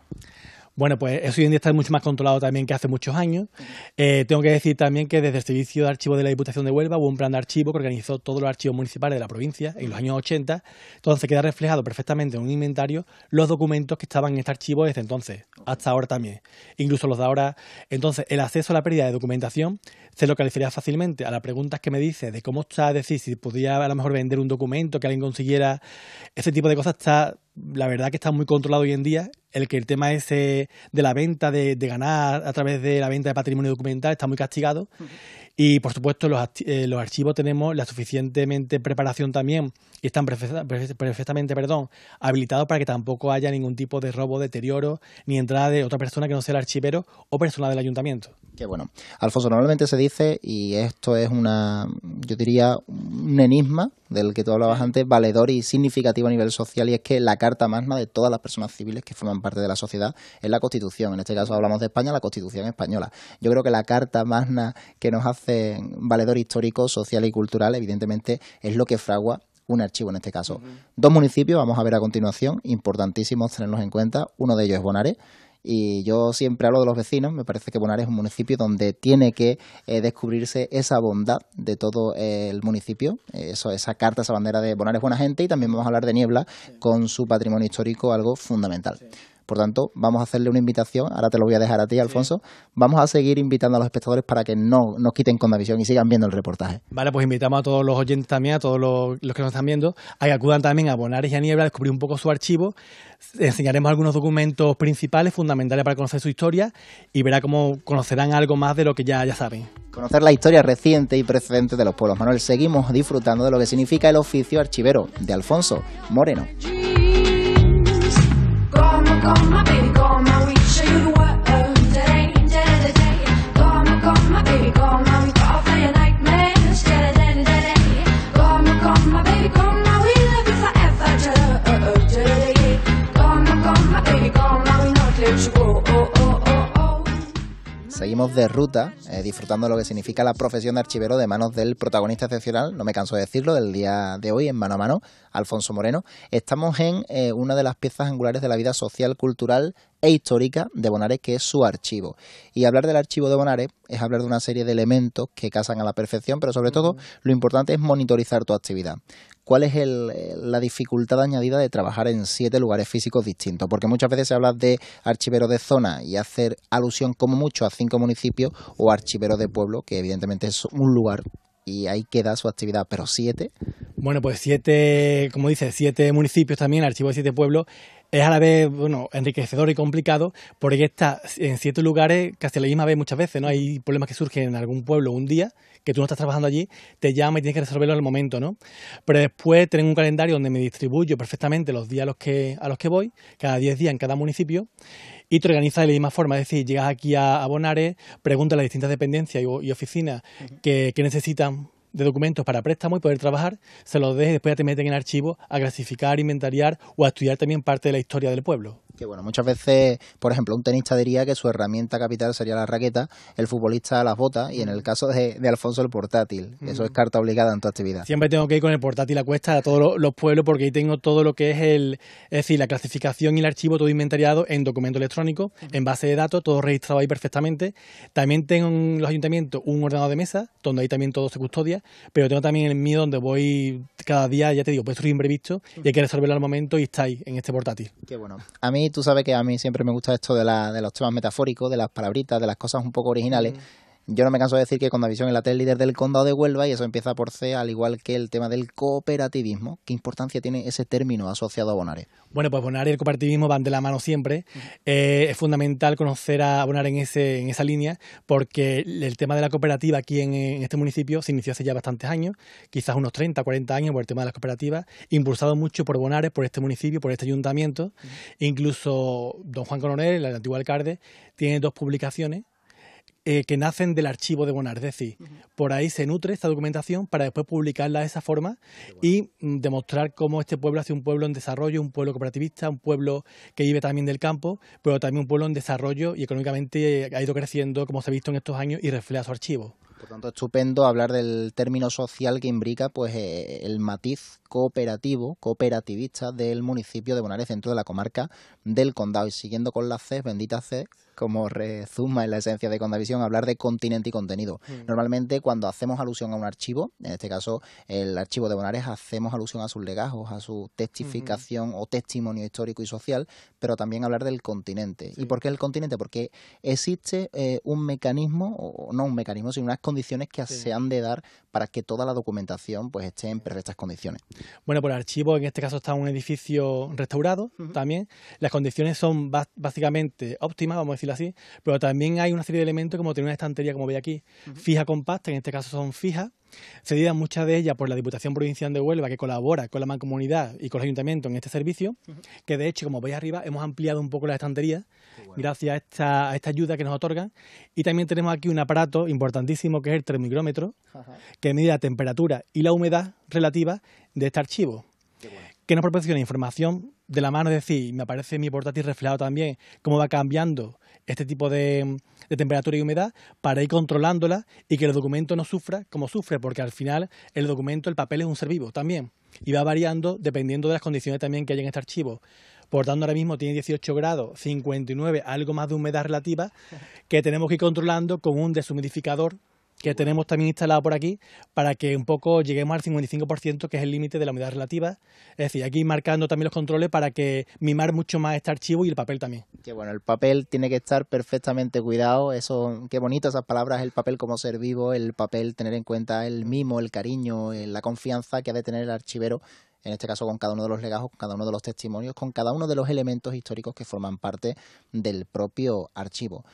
Bueno, pues eso hoy en día está mucho más controlado también que hace muchos años. Eh, tengo que decir también que desde el Servicio de archivo de la Diputación de Huelva hubo un plan de archivo que organizó todos los archivos municipales de la provincia en los años 80. Entonces queda reflejado perfectamente en un inventario los documentos que estaban en este archivo desde entonces hasta ahora también, incluso los de ahora. Entonces, el acceso a la pérdida de documentación se localizaría fácilmente a las preguntas que me dice de cómo está, es decir, si podía a lo mejor vender un documento que alguien consiguiera, ese tipo de cosas está, la verdad que está muy controlado hoy en día. El que el tema ese de la venta, de, ganar a través de la venta de patrimonio documental está muy castigado. Y por supuesto, eh, los archivos tenemos la suficientemente preparación también y están perfectamente perdón, habilitados para que tampoco haya ningún tipo de robo, deterioro, ni entrada de otra persona que no sea el archivero o persona del ayuntamiento. Qué bueno. Alfonso, normalmente se dice, y esto es una, yo diría, un enigma del que tú hablabas antes, valedor y significativo a nivel social, y es que la carta magna de todas las personas civiles que forman parte de la sociedad es la Constitución. En este caso hablamos de España, la Constitución española. Yo creo que la carta magna que nos hace valedor histórico, social y cultural, evidentemente, es lo que fragua un archivo en este caso. Dos municipios, vamos a ver a continuación, importantísimos tenerlos en cuenta. Uno de ellos es Bonares. Y yo siempre hablo de los vecinos, me parece que Bonares es un municipio donde tiene que eh, descubrirse esa bondad de todo eh, el municipio, eh, eso, esa carta, esa bandera de Bonares buena gente y también vamos a hablar de Niebla con su patrimonio histórico, algo fundamental. Por tanto, vamos a hacerle una invitación, ahora te lo voy a dejar a ti, Alfonso, vamos a seguir invitando a los espectadores para que no nos quiten con la visión y sigan viendo el reportaje. Vale, pues invitamos a todos los oyentes también, a todos los, que nos están viendo, a acudan también a Bonares y a Niebla, a descubrir un poco su archivo, enseñaremos algunos documentos principales, fundamentales para conocer su historia y verá cómo conocerán algo más de lo que ya, ya saben. Conocer la historia reciente y precedente de los pueblos. Manuel, seguimos disfrutando de lo que significa el oficio archivero de Alfonso Moreno. gone, my baby gone, my weekend. de ruta, eh, disfrutando lo que significa la profesión de archivero de manos del protagonista excepcional, no me canso de decirlo, del día de hoy en Mano a Mano, Alfonso Moreno. Estamos en eh, una de las piezas angulares de la vida social, cultural e histórica de Bonares, que es su archivo. Y hablar del archivo de Bonares es hablar de una serie de elementos que casan a la perfección, pero sobre todo lo importante es monitorizar tu actividad cuál es eh, la dificultad añadida de trabajar en siete lugares físicos distintos, porque muchas veces se habla de archiveros de zona y hacer alusión como mucho a cinco municipios o archiveros de pueblo, que evidentemente es un lugar y ahí queda su actividad, pero siete. Bueno, pues siete, como dices, siete municipios también, archivos de siete pueblos, es a la vez, bueno, enriquecedor y complicado, porque está en siete lugares casi la misma vez muchas veces, ¿no? Hay problemas que surgen en algún pueblo un día que tú no estás trabajando allí, te llama y tienes que resolverlo en el momento, ¿no? Pero después tengo un calendario donde me distribuyo perfectamente los días a los que, a los que voy, cada 10 días en cada municipio, y te organizas de la misma forma. Es decir, llegas aquí a, Bonares, preguntas a las distintas dependencias y, oficinas que, necesitan de documentos para préstamo y poder trabajar, se los dejes y después ya te meten en archivo a clasificar, inventariar o a estudiar también parte de la historia del pueblo que bueno, muchas veces, por ejemplo, un tenista diría que su herramienta capital sería la raqueta, el futbolista las botas y en el mm. caso de, Alfonso el portátil. Eso mm. es carta obligada en tu actividad. Siempre tengo que ir con el portátil a cuesta a todos los pueblos porque ahí tengo todo lo que es el, es decir, la clasificación y el archivo todo inventariado en documento electrónico, en base de datos, todo registrado ahí perfectamente. También tengo en los ayuntamientos un ordenador de mesa donde ahí también todo se custodia, pero tengo también el mío donde voy cada día, ya te digo, pues estoy imprevisto y hay que resolverlo al momento y está ahí en este portátil. bueno. A mí tú sabes que a mí siempre me gusta esto de, la, de los temas metafóricos, de las palabritas, de las cosas un poco originales. Mm. Yo no me canso de decir que visión es la tele líder del condado de Huelva y eso empieza por C, al igual que el tema del cooperativismo. ¿Qué importancia tiene ese término asociado a Bonares? Bueno, pues Bonares y el cooperativismo van de la mano siempre. Eh, es fundamental conocer a Bonares en, ese, esa línea porque el tema de la cooperativa aquí en, este municipio se inició hace ya bastantes años, quizás unos 30, 40 años por el tema de las cooperativas, impulsado mucho por Bonares, por este municipio, por este ayuntamiento. Incluso don Juan Coronel, el antiguo alcalde, tiene dos publicaciones eh, que nacen del archivo de Bonardeci. es decir, Por ahí se nutre esta documentación para después publicarla de esa forma y mm, demostrar cómo este pueblo hace un pueblo en desarrollo, un pueblo cooperativista, un pueblo que vive también del campo, pero también un pueblo en desarrollo y económicamente ha ido creciendo, como se ha visto en estos años, y refleja su archivo. Por tanto, estupendo hablar del término social que imbrica pues, eh, el matiz cooperativo, cooperativista del municipio de Bonares, dentro de la comarca del Condado. Y siguiendo con la C, bendita C, como rezuma en la esencia de Condavisión, hablar de continente y contenido. Mm. Normalmente cuando hacemos alusión a un archivo, en este caso el archivo de Bonares, hacemos alusión a sus legajos, a su testificación o testimonio histórico y social, pero también hablar del continente. ¿Y por qué el continente? Porque existe eh, un mecanismo, o no un mecanismo, sino unas condiciones que se han de dar para que toda la documentación pues esté en perfectas condiciones. Bueno, por pues archivo en este caso está un edificio restaurado también. Las condiciones son básicamente óptimas, vamos a decirlo así, pero también hay una serie de elementos como tiene una estantería, como veis aquí, fija compacta, en este caso son fijas, cedidas muchas de ellas por la Diputación Provincial de Huelva, que colabora con la mancomunidad y con el ayuntamiento en este servicio, que de hecho, como veis arriba, hemos ampliado un poco la estantería gracias a esta, ayuda que nos otorgan. Y también tenemos aquí un aparato importantísimo que es el termicrómetro, que mide la temperatura y la humedad relativa de este archivo, que nos proporciona información de la mano, es decir, me aparece mi portátil reflejado también, cómo va cambiando este tipo de, de, temperatura y humedad para ir controlándola y que el documento no sufra como sufre, porque al final el documento, el papel es un ser vivo también y va variando dependiendo de las condiciones también que hay en este archivo. Por tanto, ahora mismo tiene 18 grados, 59, algo más de humedad relativa, que tenemos que ir controlando con un deshumidificador que tenemos también instalado por aquí para que un poco lleguemos al 55%, que es el límite de la humedad relativa. Es decir, aquí marcando también los controles para que mimar mucho más este archivo y el papel también. Que bueno, el papel tiene que estar perfectamente cuidado. Eso, qué bonitas esas palabras, el papel como ser vivo, el papel tener en cuenta el mimo, el cariño, eh, la confianza que ha de tener el archivero en este caso con cada uno de los legajos, con cada uno de los testimonios, con cada uno de los elementos históricos que forman parte del propio archivo.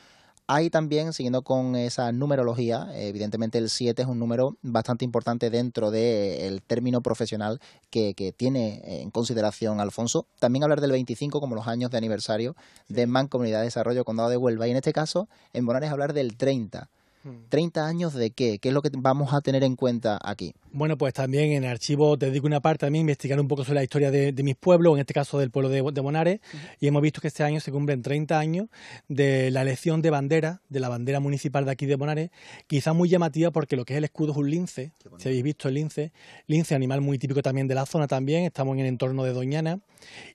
Hay también, siguiendo con esa numerología, evidentemente el 7 es un número bastante importante dentro del término profesional que, tiene en consideración Alfonso. También hablar del 25 como los años de aniversario de Mancomunidad de Desarrollo Condado de Huelva. Y en este caso, en Bonares hablar del 30 ¿30 hmm. años de qué? ¿Qué es lo que vamos a tener en cuenta aquí? Bueno, pues también en el archivo te dedico una parte a mí investigar un poco sobre la historia de, mis pueblos, en este caso del pueblo de, Bonares, y hemos visto que este año se cumplen 30 años de la elección de bandera, de la bandera municipal de aquí de Bonares, quizás muy llamativa porque lo que es el escudo es un lince, si habéis visto el lince, lince, animal muy típico también de la zona también, estamos en el entorno de Doñana,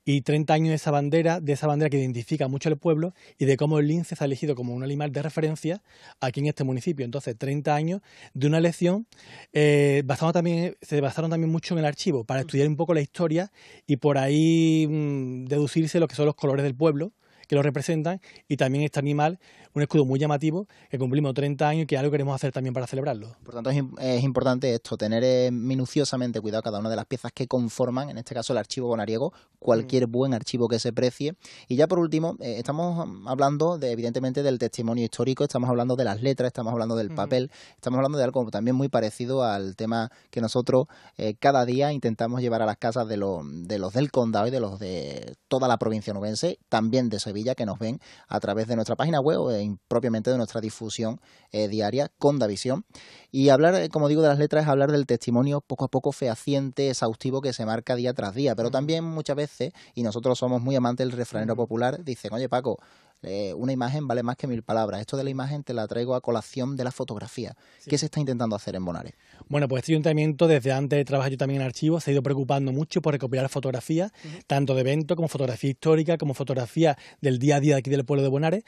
y 30 años de esa bandera, de esa bandera que identifica mucho el pueblo y de cómo el lince se ha elegido como un animal de referencia aquí en este municipio entonces 30 años, de una lección, eh, también, se basaron también mucho en el archivo para estudiar un poco la historia y por ahí mm, deducirse lo que son los colores del pueblo que lo representan y también este animal un escudo muy llamativo, que cumplimos 30 años y que algo queremos hacer también para celebrarlo. Por tanto, es, importante esto, tener eh, minuciosamente cuidado cada una de las piezas que conforman, en este caso el archivo bonariego, cualquier mm. buen archivo que se precie. Y ya por último, eh, estamos mm, hablando de, evidentemente del testimonio histórico, estamos hablando de las letras, estamos hablando del mm. papel, estamos hablando de algo también muy parecido al tema que nosotros eh, cada día intentamos llevar a las casas de los, del condado y de los de toda la provincia nubense, también de Sevilla, que nos ven a través de nuestra página web en propiamente de nuestra difusión eh, diaria con Davisión. Y hablar, eh, como digo, de las letras es hablar del testimonio poco a poco fehaciente, exhaustivo que se marca día tras día. Pero también muchas veces, y nosotros somos muy amantes del refranero popular, dicen, oye Paco, una imagen vale más que mil palabras. Esto de la imagen te la traigo a colación de la fotografía. ¿Qué se está intentando hacer en Bonares? Bueno, pues este ayuntamiento, desde antes de trabajar yo también en archivos, se ha ido preocupando mucho por recopilar fotografías, tanto de eventos como fotografía histórica, como fotografía del día a día aquí del pueblo de Bonares.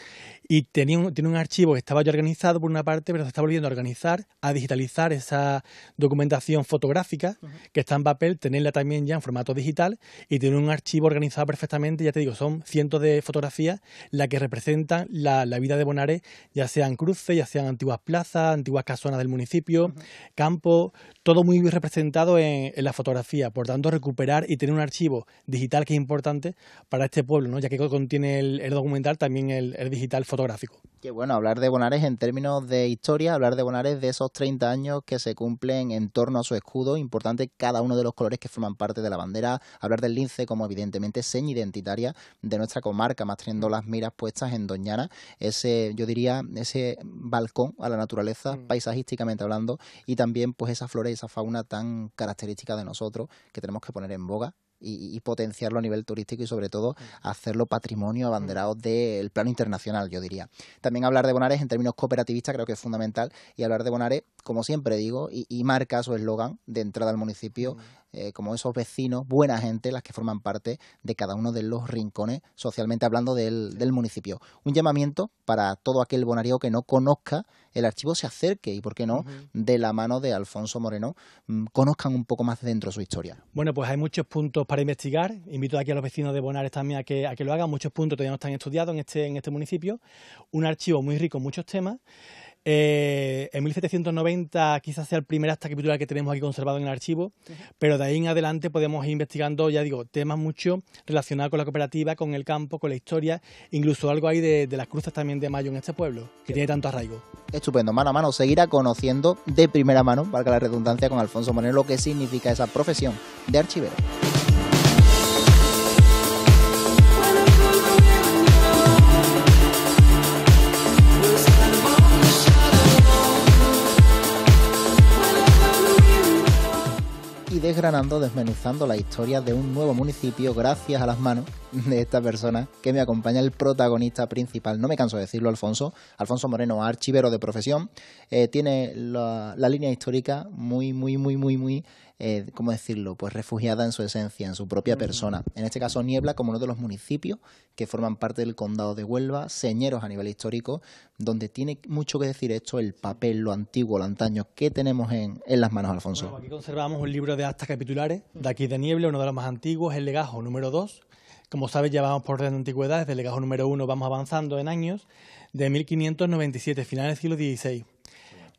Y tenía un, tiene un archivo que estaba ya organizado por una parte, pero se está volviendo a organizar, a digitalizar esa documentación fotográfica que está en papel, tenerla también ya en formato digital y tiene un archivo organizado perfectamente. Ya te digo, son cientos de fotografías la que representan la, vida de Bonares, ya sean cruces, ya sean antiguas plazas, antiguas casonas del municipio, campos, campo, todo muy representado en, en, la fotografía. Por tanto, recuperar y tener un archivo digital que es importante para este pueblo, ¿no? ya que contiene el, documental, también el, digital fotográfico. Que bueno, hablar de Bonares en términos de historia, hablar de Bonares de esos 30 años que se cumplen en torno a su escudo, importante cada uno de los colores que forman parte de la bandera, hablar del lince como evidentemente seña identitaria de nuestra comarca, más teniendo las miras pues estás en Doñana, ese, yo diría, ese balcón a la naturaleza, mm. paisajísticamente hablando, y también pues esa flora y esa fauna tan característica de nosotros que tenemos que poner en boga y, potenciarlo a nivel turístico y sobre todo mm. hacerlo patrimonio mm. abanderado del plano internacional, yo diría. También hablar de Bonares en términos cooperativistas creo que es fundamental y hablar de Bonares, como siempre digo, y, marca su eslogan de entrada al municipio. Eh, como esos vecinos, buena gente, las que forman parte de cada uno de los rincones, socialmente hablando, del, municipio. Un llamamiento para todo aquel bonario que no conozca el archivo, se acerque y, por qué no, de la mano de Alfonso Moreno, mm, conozcan un poco más dentro su historia. Bueno, pues hay muchos puntos para investigar. Invito aquí a los vecinos de Bonares también a que, a que lo hagan. Muchos puntos todavía no están estudiados en este, en este municipio. Un archivo muy rico, en muchos temas. Eh, en 1790 quizás sea el primer acta capitular que tenemos aquí conservado en el archivo, pero de ahí en adelante podemos ir investigando, ya digo, temas mucho relacionados con la cooperativa, con el campo, con la historia, incluso algo ahí de, las cruces también de Mayo en este pueblo, que tiene tanto arraigo. Estupendo, mano a mano, seguirá conociendo de primera mano, valga la redundancia, con Alfonso Moreno lo que significa esa profesión de archivero. desgranando, desmenuzando la historia de un nuevo municipio gracias a las manos de esta persona que me acompaña, el protagonista principal. No me canso de decirlo, Alfonso. Alfonso Moreno, archivero de profesión, eh, tiene la, la, línea histórica muy, muy, muy, muy, muy eh, ¿cómo decirlo? Pues refugiada en su esencia, en su propia persona. En este caso, Niebla, como uno de los municipios que forman parte del condado de Huelva, señeros a nivel histórico, donde tiene mucho que decir esto, el papel, lo antiguo, lo antaño, que tenemos en, las manos, Alfonso. aquí conservamos un libro de actas capitulares, de aquí de Niebla, uno de los más antiguos, el legajo número 2, como sabes, ya vamos por orden de antigüedad, desde el legajo número 1 vamos avanzando en años, de 1597, finales del siglo XVI.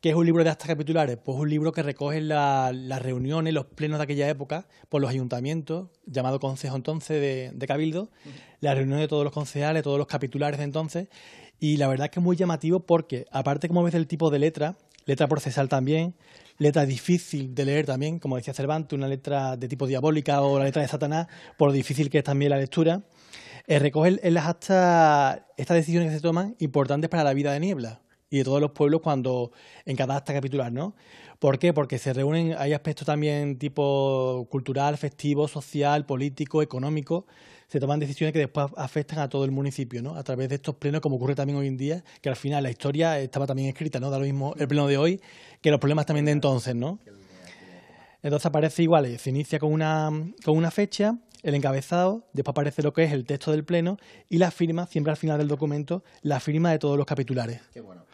¿Qué es un libro de actas capitulares? Pues un libro que recoge las reuniones, los plenos de aquella época por los ayuntamientos, llamado Consejo entonces de, Cabildo, las reuniones de todos los concejales, todos los capitulares de entonces. Y la verdad que es muy llamativo porque, aparte como ves el tipo de letra, letra procesal también, letra difícil de leer también, como decía Cervantes, una letra de tipo diabólica o la letra de Satanás, por difícil que es también la lectura, eh, recoge en las actas estas decisiones que se toman importantes para la vida de Niebla y de todos los pueblos cuando en cada acta capitular, ¿no? ¿Por qué? Porque se reúnen, hay aspectos también tipo cultural, festivo, social, político, económico, se toman decisiones que después afectan a todo el municipio, ¿no? A través de estos plenos, como ocurre también hoy en día, que al final la historia estaba también escrita, ¿no? Da lo mismo el pleno de hoy que los problemas también de entonces, ¿no? Entonces aparece igual, eh, se inicia con una, con una fecha, el encabezado, después aparece lo que es el texto del pleno y la firma, siempre al final del documento, la firma de todos los capitulares. Qué bueno.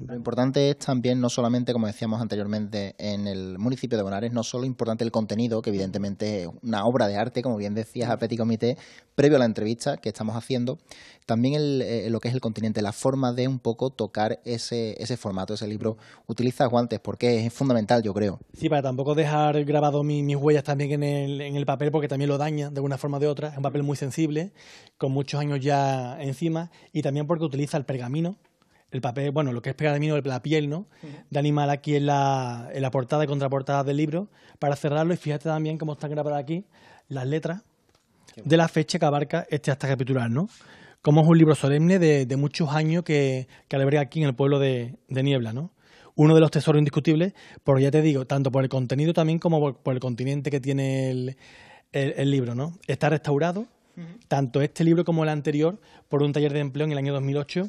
Lo importante es también, no solamente, como decíamos anteriormente, en el municipio de Bonares, no solo importante el contenido, que evidentemente es una obra de arte, como bien decías a Petit Comité, previo a la entrevista que estamos haciendo, también eh, lo que es el continente, la forma de un poco tocar ese, ese formato, ese libro. Utiliza guantes porque es fundamental, yo creo. Sí, para tampoco dejar grabado mis huellas también en el, en el papel, porque también lo daña de una forma u de otra. Es un papel muy sensible, con muchos años ya encima, y también porque utiliza el pergamino el papel, bueno, lo que es pegadino, la piel, ¿no? De animal aquí en la, en la portada y contraportada del libro, para cerrarlo y fíjate también cómo están grabadas aquí las letras de la fecha que abarca este hasta capitular, ¿no? Como es un libro solemne de, muchos años que, que, alberga aquí en el pueblo de, Niebla, ¿no? uno de los tesoros indiscutibles, porque ya te digo, tanto por el contenido también como por, el continente que tiene el, el, libro, ¿no? Está restaurado, tanto este libro como el anterior, por un taller de empleo en el año 2008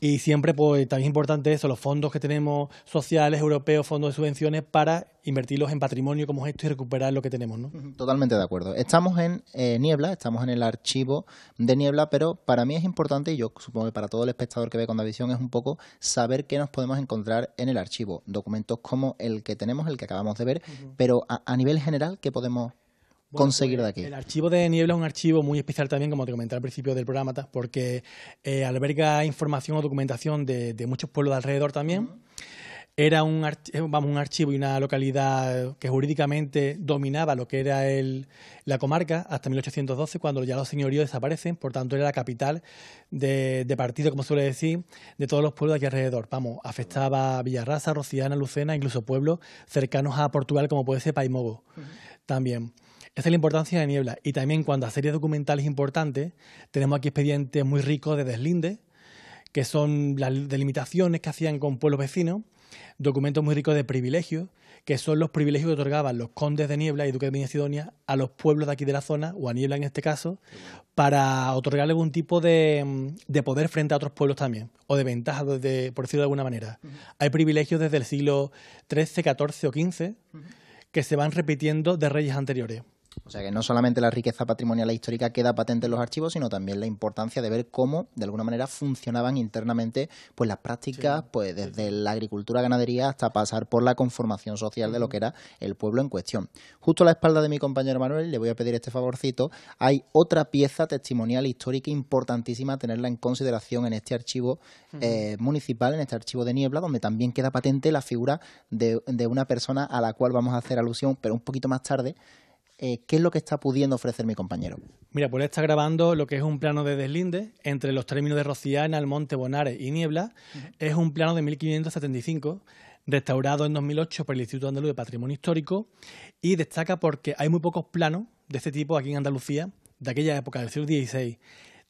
y siempre, pues también es importante eso, los fondos que tenemos sociales, europeos, fondos de subvenciones, para invertirlos en patrimonio como esto y recuperar lo que tenemos, ¿no? Totalmente de acuerdo. Estamos en eh, Niebla, estamos en el archivo de Niebla, pero para mí es importante, y yo supongo que para todo el espectador que ve con la visión es un poco saber qué nos podemos encontrar en el archivo. Documentos como el que tenemos, el que acabamos de ver, pero a, a nivel general, ¿qué podemos pues, conseguir de aquí. El archivo de Niebla es un archivo muy especial también, como te comenté al principio del programa, porque eh, alberga información o documentación de, muchos pueblos de alrededor también. Era un, eh, vamos, un archivo y una localidad que jurídicamente dominaba lo que era la comarca hasta 1812, cuando ya los señoríos desaparecen, por tanto era la capital de, partido, como suele decir, de todos los pueblos de aquí alrededor. Vamos, afectaba a Villarraza, Rociana, Lucena, incluso pueblos cercanos a Portugal, como puede ser Paimogo también. Esa es la importancia de Niebla. Y también cuando a series documentales importantes, tenemos aquí expedientes muy ricos de deslinde, que son las delimitaciones que hacían con pueblos vecinos, documentos muy ricos de privilegios, que son los privilegios que otorgaban los condes de Niebla y duques de Viña a los pueblos de aquí de la zona, o a Niebla en este caso, para otorgarle algún tipo de, poder frente a otros pueblos también, o de ventaja, por decirlo de alguna manera. Hay privilegios desde el siglo XIII, XIV o XV que se van repitiendo de reyes anteriores. O sea que no solamente la riqueza patrimonial e histórica queda patente en los archivos, sino también la importancia de ver cómo, de alguna manera, funcionaban internamente pues las prácticas, pues desde la agricultura, ganadería, hasta pasar por la conformación social de lo que era el pueblo en cuestión. Justo a la espalda de mi compañero Manuel, le voy a pedir este favorcito, hay otra pieza testimonial histórica importantísima a tenerla en consideración en este archivo eh, municipal, en este archivo de Niebla, donde también queda patente la figura de una persona a la cual vamos a hacer alusión, pero un poquito más tarde, eh, qué es lo que está pudiendo ofrecer mi compañero. Mira, pues está grabando lo que es un plano de deslinde entre los términos de Rociana, el Monte Bonares y Niebla. Es un plano de 1575 restaurado en 2008 por el Instituto Andaluz de Patrimonio Histórico y destaca porque hay muy pocos planos de este tipo aquí en Andalucía de aquella época del siglo XVI.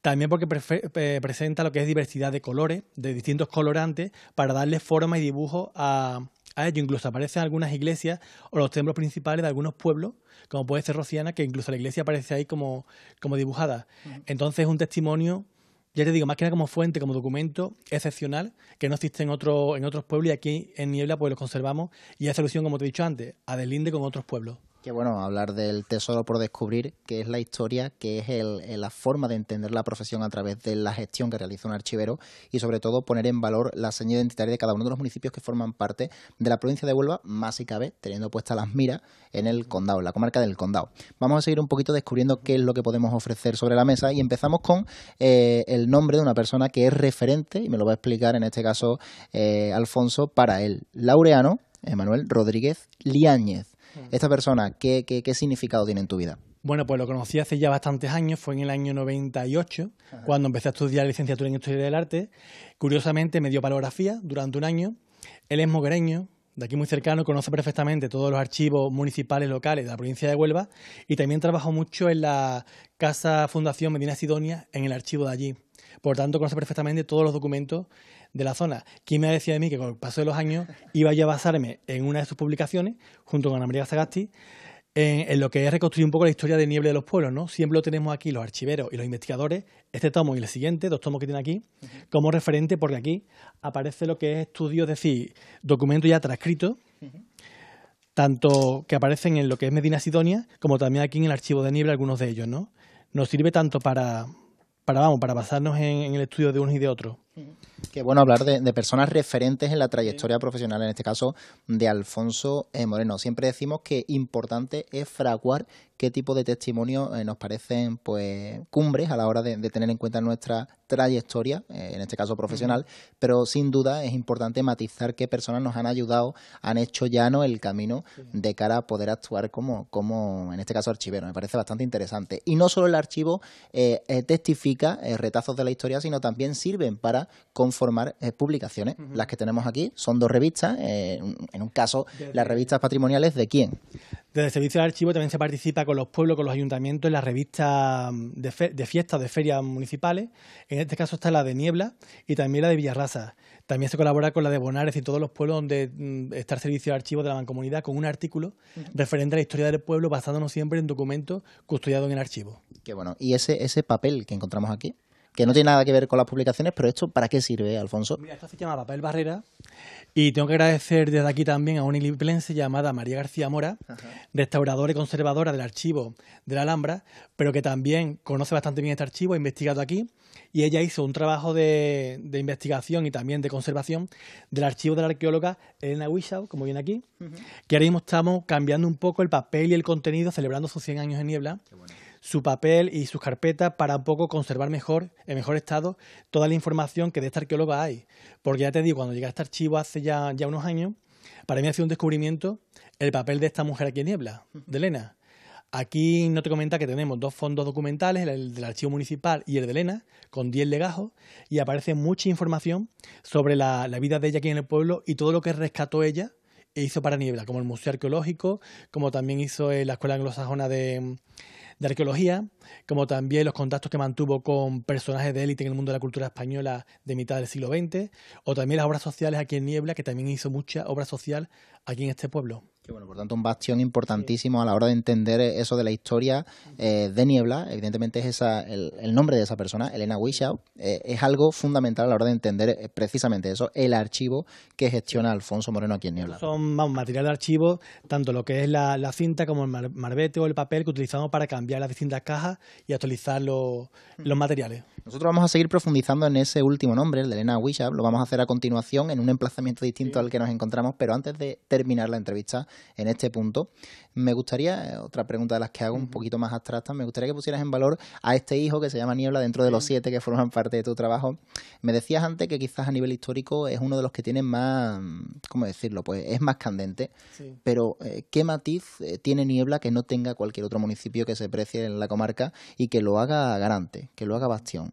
También porque eh, presenta lo que es diversidad de colores, de distintos colorantes, para darle forma y dibujo a, a ello incluso aparecen algunas iglesias o los templos principales de algunos pueblos, como puede ser Rociana, que incluso la iglesia aparece ahí como, dibujada. Entonces es un testimonio, ya te digo, más que nada como fuente, como documento excepcional, que no existe en, otro, en otros pueblos y aquí en Niebla pues lo conservamos y hace solución, como te he dicho antes, a deslinde con otros pueblos que bueno, hablar del tesoro por descubrir, que es la historia, que es la forma de entender la profesión a través de la gestión que realiza un archivero y sobre todo poner en valor la señal identitaria de cada uno de los municipios que forman parte de la provincia de Huelva, más si cabe, teniendo puestas las miras en el condado, en la comarca del condado. Vamos a seguir un poquito descubriendo qué es lo que podemos ofrecer sobre la mesa y empezamos con eh, el nombre de una persona que es referente, y me lo va a explicar en este caso eh, Alfonso, para él, Laureano Emanuel Rodríguez Liáñez Mm. ¿Esta persona qué, qué, significado tiene en tu vida? Bueno, pues lo conocí hace ya bastantes años, fue en el año 98, cuando empecé a estudiar licenciatura en Historia del Arte. Curiosamente me dio palografía durante un año. Él es moguereño, de aquí muy cercano, conoce perfectamente todos los archivos municipales locales de la provincia de Huelva y también trabajó mucho en la Casa Fundación Medina Sidonia, en el archivo de allí. Por tanto, conoce perfectamente todos los documentos de la zona, quien me decía de mí que con el paso de los años iba a basarme en una de sus publicaciones, junto con Ana María en, lo que es reconstruir un poco la historia de Niebla de los Pueblos, ¿no? Siempre lo tenemos aquí, los archiveros y los investigadores, este tomo y el siguiente, dos tomos que tiene aquí, como referente, porque aquí aparece lo que es estudio, es decir, documento ya transcrito tanto que aparecen en lo que es Medina Sidonia, como también aquí en el archivo de Niebla, algunos de ellos, ¿no? Nos sirve tanto para, para vamos, para basarnos en, en el estudio de unos y de otros. Qué bueno hablar de, personas referentes en la trayectoria profesional, en este caso de Alfonso eh, Moreno. Siempre decimos que importante es fraguar qué tipo de testimonios eh, nos parecen pues cumbres a la hora de, tener en cuenta nuestra trayectoria, eh, en este caso profesional, pero sin duda es importante matizar qué personas nos han ayudado, han hecho llano el camino de cara a poder actuar como, como en este caso archivero. Me parece bastante interesante. Y no solo el archivo testifica retazos de la historia, sino también sirven para conformar eh, publicaciones. Las que tenemos aquí son dos revistas, eh, en un caso las revistas patrimoniales de quién. Desde el Servicio de Archivo también se participa con los pueblos, con los ayuntamientos en las revistas mm, de, fiestas, de ferias municipales. En este caso está la de Niebla y también la de Villarraza. También se colabora con la de Bonares y todos los pueblos donde mm, está el servicio de archivo de la Mancomunidad con un artículo referente a la historia del pueblo basándonos siempre en documentos custodiados en el archivo. Qué bueno. ¿Y ese, ese papel que encontramos aquí? que no tiene nada que ver con las publicaciones, pero esto, ¿para qué sirve, Alfonso? Mira, esto se llama Papel Barrera y tengo que agradecer desde aquí también a una iliplense llamada María García Mora, restauradora y conservadora del archivo de la Alhambra, pero que también conoce bastante bien este archivo, ha investigado aquí y ella hizo un trabajo de, investigación y también de conservación del archivo de la arqueóloga Elena Wishaw, como viene aquí, que ahora mismo estamos cambiando un poco el papel y el contenido celebrando sus 100 años en Niebla su papel y sus carpetas para un poco conservar mejor, en mejor estado, toda la información que de esta arqueóloga hay. Porque ya te digo, cuando llegué a este archivo hace ya, unos años, para mí ha sido un descubrimiento el papel de esta mujer aquí en Niebla, de Elena. Aquí no te comenta que tenemos dos fondos documentales, el del archivo municipal y el de Elena, con 10 legajos, y aparece mucha información sobre la, la, vida de ella aquí en el pueblo y todo lo que rescató ella e hizo para Niebla, como el Museo Arqueológico, como también hizo eh, la Escuela Anglosajona de, de arqueología, como también los contactos que mantuvo con personajes de élite en el mundo de la cultura española de mitad del siglo XX, o también las obras sociales aquí en Niebla, que también hizo mucha obra social aquí en este pueblo bueno, por tanto, un bastión importantísimo a la hora de entender eso de la historia eh, de Niebla. Evidentemente, es esa, el, nombre de esa persona, Elena Wishaw, eh, es algo fundamental a la hora de entender eh, precisamente eso, el archivo que gestiona Alfonso Moreno aquí en Niebla. Son vamos, material de archivo, tanto lo que es la, cinta como el marbete o el papel que utilizamos para cambiar las distintas cajas y actualizar hmm. los materiales. Nosotros vamos a seguir profundizando en ese último nombre, el de Elena Wishaw. Lo vamos a hacer a continuación en un emplazamiento distinto al que nos encontramos, pero antes de terminar la entrevista en este punto. Me gustaría, eh, otra pregunta de las que hago un poquito más abstracta, me gustaría que pusieras en valor a este hijo que se llama Niebla dentro de los siete que forman parte de tu trabajo. Me decías antes que quizás a nivel histórico es uno de los que tiene más, ¿cómo decirlo? Pues es más candente. Pero eh, ¿qué matiz eh, tiene Niebla que no tenga cualquier otro municipio que se precie en la comarca y que lo haga garante, que lo haga bastión?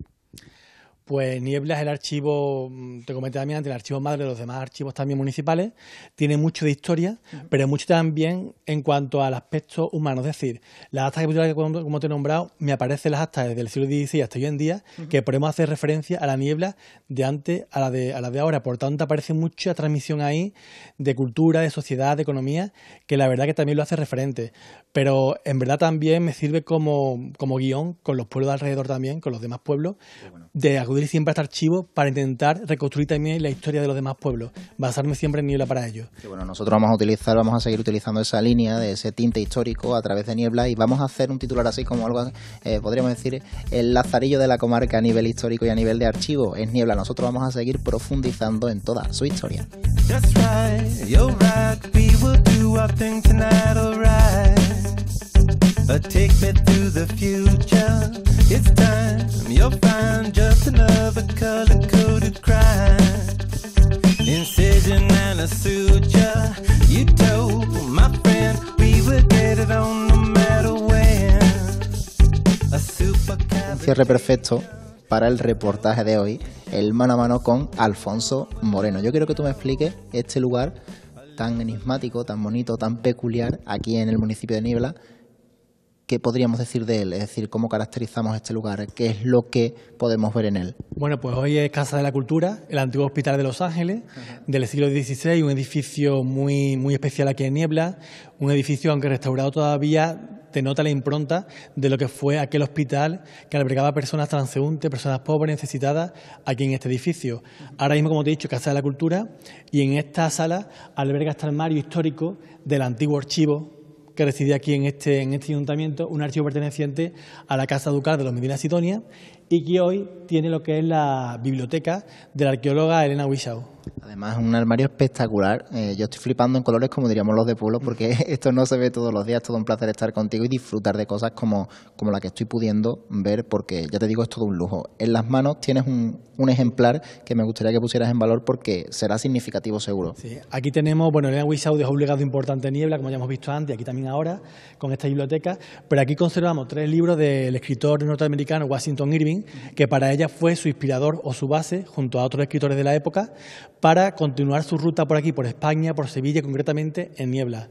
pues Niebla es el archivo, mm, te comenté también antes, el archivo madre de los demás archivos también municipales, tiene mucho de historia, pero mucho también en cuanto al aspecto humano. Es decir, las actas que como, te he nombrado, me aparecen las actas desde el siglo XVI hasta hoy en día, que podemos hacer referencia a la niebla de antes a la de, a la de ahora. Por tanto, aparece mucha transmisión ahí de cultura, de sociedad, de economía, que la verdad que también lo hace referente pero en verdad también me sirve como, guión con los pueblos alrededor también, con los demás pueblos, de acudir siempre a este archivo para intentar reconstruir también la historia de los demás pueblos, basarme siempre en Niebla para ellos. bueno, nosotros vamos a utilizar, vamos a seguir utilizando esa línea de ese tinte histórico a través de Niebla y vamos a hacer un titular así como algo, eh, podríamos decir, el lazarillo de la comarca a nivel histórico y a nivel de archivo es Niebla. Nosotros vamos a seguir profundizando en toda su historia the future. It's time find just another color coded and a my friend we get it cierre perfecto para el reportaje de hoy, el mano a mano con Alfonso Moreno. Yo quiero que tú me expliques este lugar tan enigmático, tan bonito, tan peculiar aquí en el municipio de Niebla. ¿qué podríamos decir de él? Es decir, ¿cómo caracterizamos este lugar? ¿Qué es lo que podemos ver en él? Bueno, pues hoy es Casa de la Cultura, el antiguo Hospital de Los Ángeles, del siglo XVI, un edificio muy, muy especial aquí en Niebla, un edificio, aunque restaurado todavía, te nota la impronta de lo que fue aquel hospital que albergaba personas transeúntes, personas pobres, necesitadas, aquí en este edificio. Ahora mismo, como te he dicho, Casa de la Cultura, y en esta sala alberga este armario histórico del antiguo archivo que reside aquí en este, en este ayuntamiento, un archivo perteneciente a la Casa Ducal de los Medina Sidonia y aquí hoy tiene lo que es la biblioteca de la arqueóloga Elena Wishaw. Además, un armario espectacular. Eh, yo estoy flipando en colores, como diríamos los de pueblo, porque esto no se ve todos los días. Es todo un placer estar contigo y disfrutar de cosas como, como la que estoy pudiendo ver, porque ya te digo, es todo un lujo. En las manos tienes un, ejemplar que me gustaría que pusieras en valor porque será significativo seguro. Sí, aquí tenemos, bueno, Elena Wishaw dejó obligado importante Niebla, como ya hemos visto antes, aquí también ahora, con esta biblioteca. Pero aquí conservamos tres libros del escritor norteamericano Washington Irving, que para ella fue su inspirador o su base, junto a otros escritores de la época, para continuar su ruta por aquí, por España, por Sevilla, concretamente en Niebla.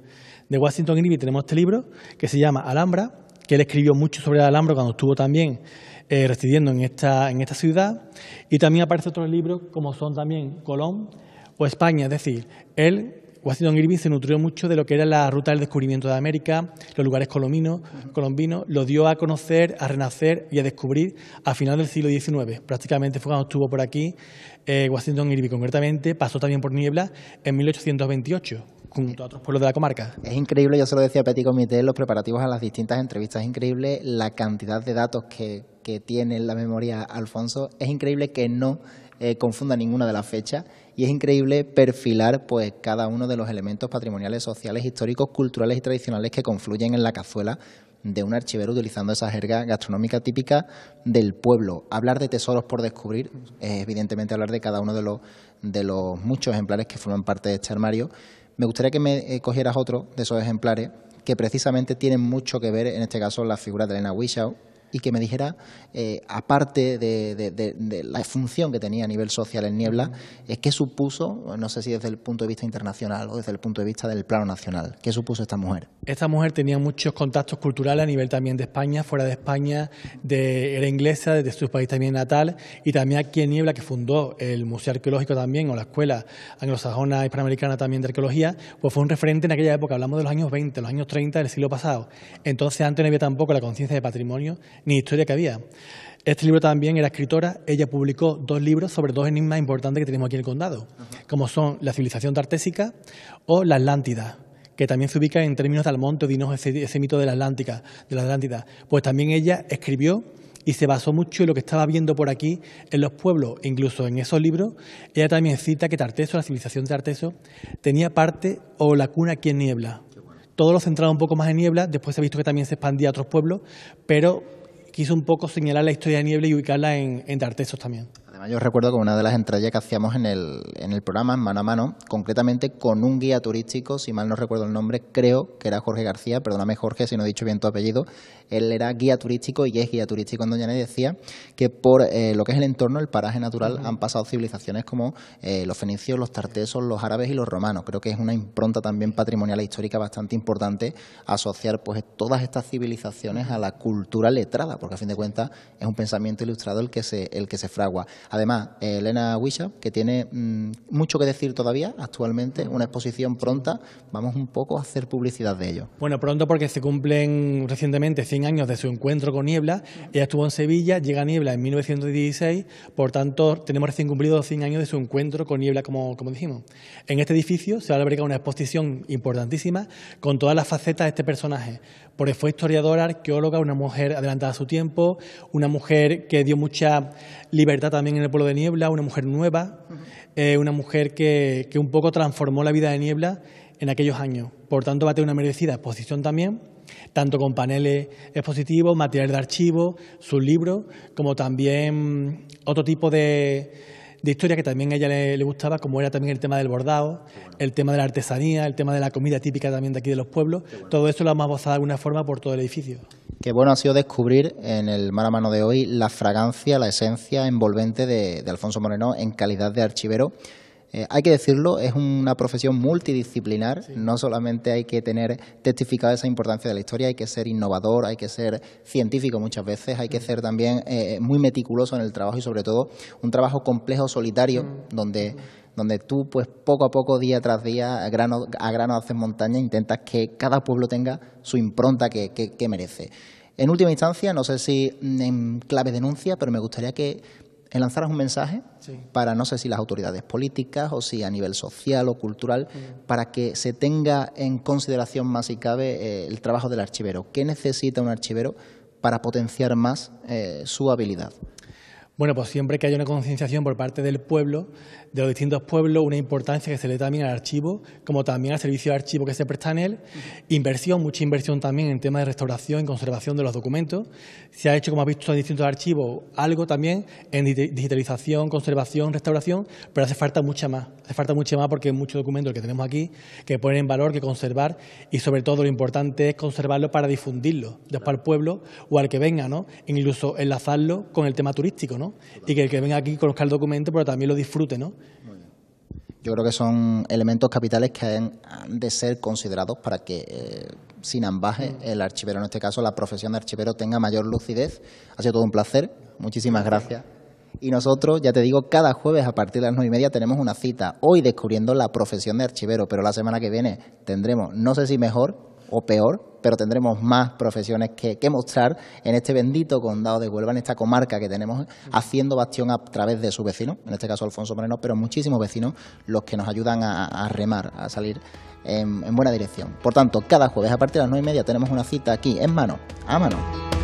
De Washington Irving tenemos este libro que se llama Alhambra, que él escribió mucho sobre Alhambra cuando estuvo también eh, residiendo en esta, en esta ciudad. Y también aparece otros libros como son también Colón o España, es decir, él Washington Irving se nutrió mucho de lo que era la ruta del descubrimiento de América, los lugares colombinos, colombinos lo dio a conocer, a renacer y a descubrir a finales del siglo XIX. Prácticamente fue cuando estuvo por aquí eh, Washington Irving, concretamente pasó también por Niebla en 1828 junto a otros pueblos de la comarca. Es increíble, yo se lo decía a Petit Comité, los preparativos a las distintas entrevistas, es increíble la cantidad de datos que, tiene en la memoria Alfonso, es increíble que no eh, confunda ninguna de las fechas y es increíble perfilar pues cada uno de los elementos patrimoniales, sociales, históricos, culturales y tradicionales que confluyen en la cazuela de un archivero utilizando esa jerga gastronómica típica del pueblo. Hablar de tesoros por descubrir es evidentemente hablar de cada uno de los, de los muchos ejemplares que forman parte de este armario. Me gustaría que me eh, cogieras otro de esos ejemplares que precisamente tienen mucho que ver, en este caso, la figura de Elena Wishaw, y que me dijera, eh, aparte de, la función que tenía a nivel social en Niebla, es eh, qué supuso, no sé si desde el punto de vista internacional o desde el punto de vista del plano nacional, qué supuso esta mujer. Esta mujer tenía muchos contactos culturales a nivel también de España, fuera de España, de, era inglesa, desde su país también natal, y también aquí en Niebla, que fundó el Museo Arqueológico también, o la Escuela Anglosajona Hispanoamericana también de Arqueología, pues fue un referente en aquella época, hablamos de los años 20, los años 30 del siglo pasado. Entonces antes no había tampoco la conciencia de patrimonio ni historia que había. Este libro también era escritora, ella publicó dos libros sobre dos enigmas importantes que tenemos aquí en el condado, como son la civilización tartésica o la Atlántida, que también se ubica en términos de monte Dinos, ese, mito de la, Atlántica, de la Atlántida. Pues también ella escribió y se basó mucho en lo que estaba viendo por aquí en los pueblos, incluso en esos libros. Ella también cita que Tarteso, la civilización de Tarteso, tenía parte o la cuna aquí en Niebla. Todo lo centrado un poco más en Niebla, después se ha visto que también se expandía a otros pueblos, pero quiso un poco señalar la historia de Niebla y ubicarla en, en Tartesos también yo recuerdo que una de las entradas que hacíamos en el, en el programa, mano a mano, concretamente con un guía turístico, si mal no recuerdo el nombre, creo que era Jorge García, perdóname Jorge si no he dicho bien tu apellido, él era guía turístico y es guía turístico en Doña y decía que por eh, lo que es el entorno, el paraje natural, han pasado civilizaciones como eh, los fenicios, los tartesos, los árabes y los romanos. Creo que es una impronta también patrimonial e histórica bastante importante asociar pues todas estas civilizaciones a la cultura letrada, porque a fin de cuentas es un pensamiento ilustrado el que se, el que se fragua. Además, Elena Wisha, que tiene mm, mucho que decir todavía actualmente, una exposición pronta, vamos un poco a hacer publicidad de ello. Bueno, pronto porque se cumplen recientemente 100 años de su encuentro con Niebla. Ella estuvo en Sevilla, llega a Niebla en 1916, por tanto, tenemos recién cumplido 100 años de su encuentro con Niebla, como, como dijimos. En este edificio se va a albergar una exposición importantísima con todas las facetas de este personaje porque fue historiadora, arqueóloga, una mujer adelantada a su tiempo, una mujer que dio mucha libertad también en el pueblo de Niebla, una mujer nueva, eh, una mujer que, que, un poco transformó la vida de Niebla en aquellos años. Por tanto, va a tener una merecida exposición también, tanto con paneles expositivos, material de archivo, sus libros, como también otro tipo de de historia que también a ella le, gustaba, como era también el tema del bordado, el tema de la artesanía, el tema de la comida típica también de aquí de los pueblos. Todo eso lo hemos abozado de alguna forma por todo el edificio. Qué bueno ha sido descubrir en el Mar a Mano de hoy la fragancia, la esencia envolvente de Alfonso Moreno en calidad de archivero eh, hay que decirlo, es una profesión multidisciplinar, no solamente hay que tener testificado esa importancia de la historia, hay que ser innovador, hay que ser científico muchas veces, hay que mm. ser también eh, eh, muy meticuloso en el trabajo y sobre todo un trabajo complejo, solitario, mm. Mm. donde tú pues poco a poco, día tras día, a grano, a grano haces montaña, intentas que cada pueblo tenga su impronta que, que merece. En última instancia, no sé si en clave denuncia, pero me gustaría que lanzar un mensaje para, no sé si las autoridades políticas o si a nivel social o cultural, mm. para que se tenga en consideración más y cabe eh, el trabajo del archivero. ¿Qué necesita un archivero para potenciar más eh, su habilidad? Bueno, pues siempre que haya una concienciación por parte del pueblo, de los distintos pueblos, una importancia que se le da también al archivo, como también al servicio de archivo que se presta en él, inversión, mucha inversión también en temas de restauración y conservación de los documentos. Se ha hecho, como ha visto, en distintos archivos algo también en digitalización, conservación, restauración, pero hace falta mucha más. Hace falta mucha más porque hay muchos documentos que tenemos aquí que poner en valor, que conservar y sobre todo lo importante es conservarlo para difundirlo, después al pueblo o al que venga, ¿no? E incluso enlazarlo con el tema turístico, y que el que venga aquí conozca el documento, pero también lo disfrute, Yo creo que son elementos capitales que han, de ser considerados para que, eh, sin ambaje, mm. el archivero, en este caso la profesión de archivero, tenga mayor lucidez. Ha sido todo un placer. Muchísimas gracias. Y nosotros, ya te digo, cada jueves a partir de las 9 y media tenemos una cita. Hoy descubriendo la profesión de archivero, pero la semana que viene tendremos, no sé si mejor, o peor, pero tendremos más profesiones que, mostrar en este bendito condado de Huelva, en esta comarca que tenemos, haciendo bastión a través de su vecino, en este caso Alfonso Moreno, pero muchísimos vecinos los que nos ayudan a, remar, a salir en, en, buena dirección. Por tanto, cada jueves a partir de las 9 y media tenemos una cita aquí, en mano, a mano.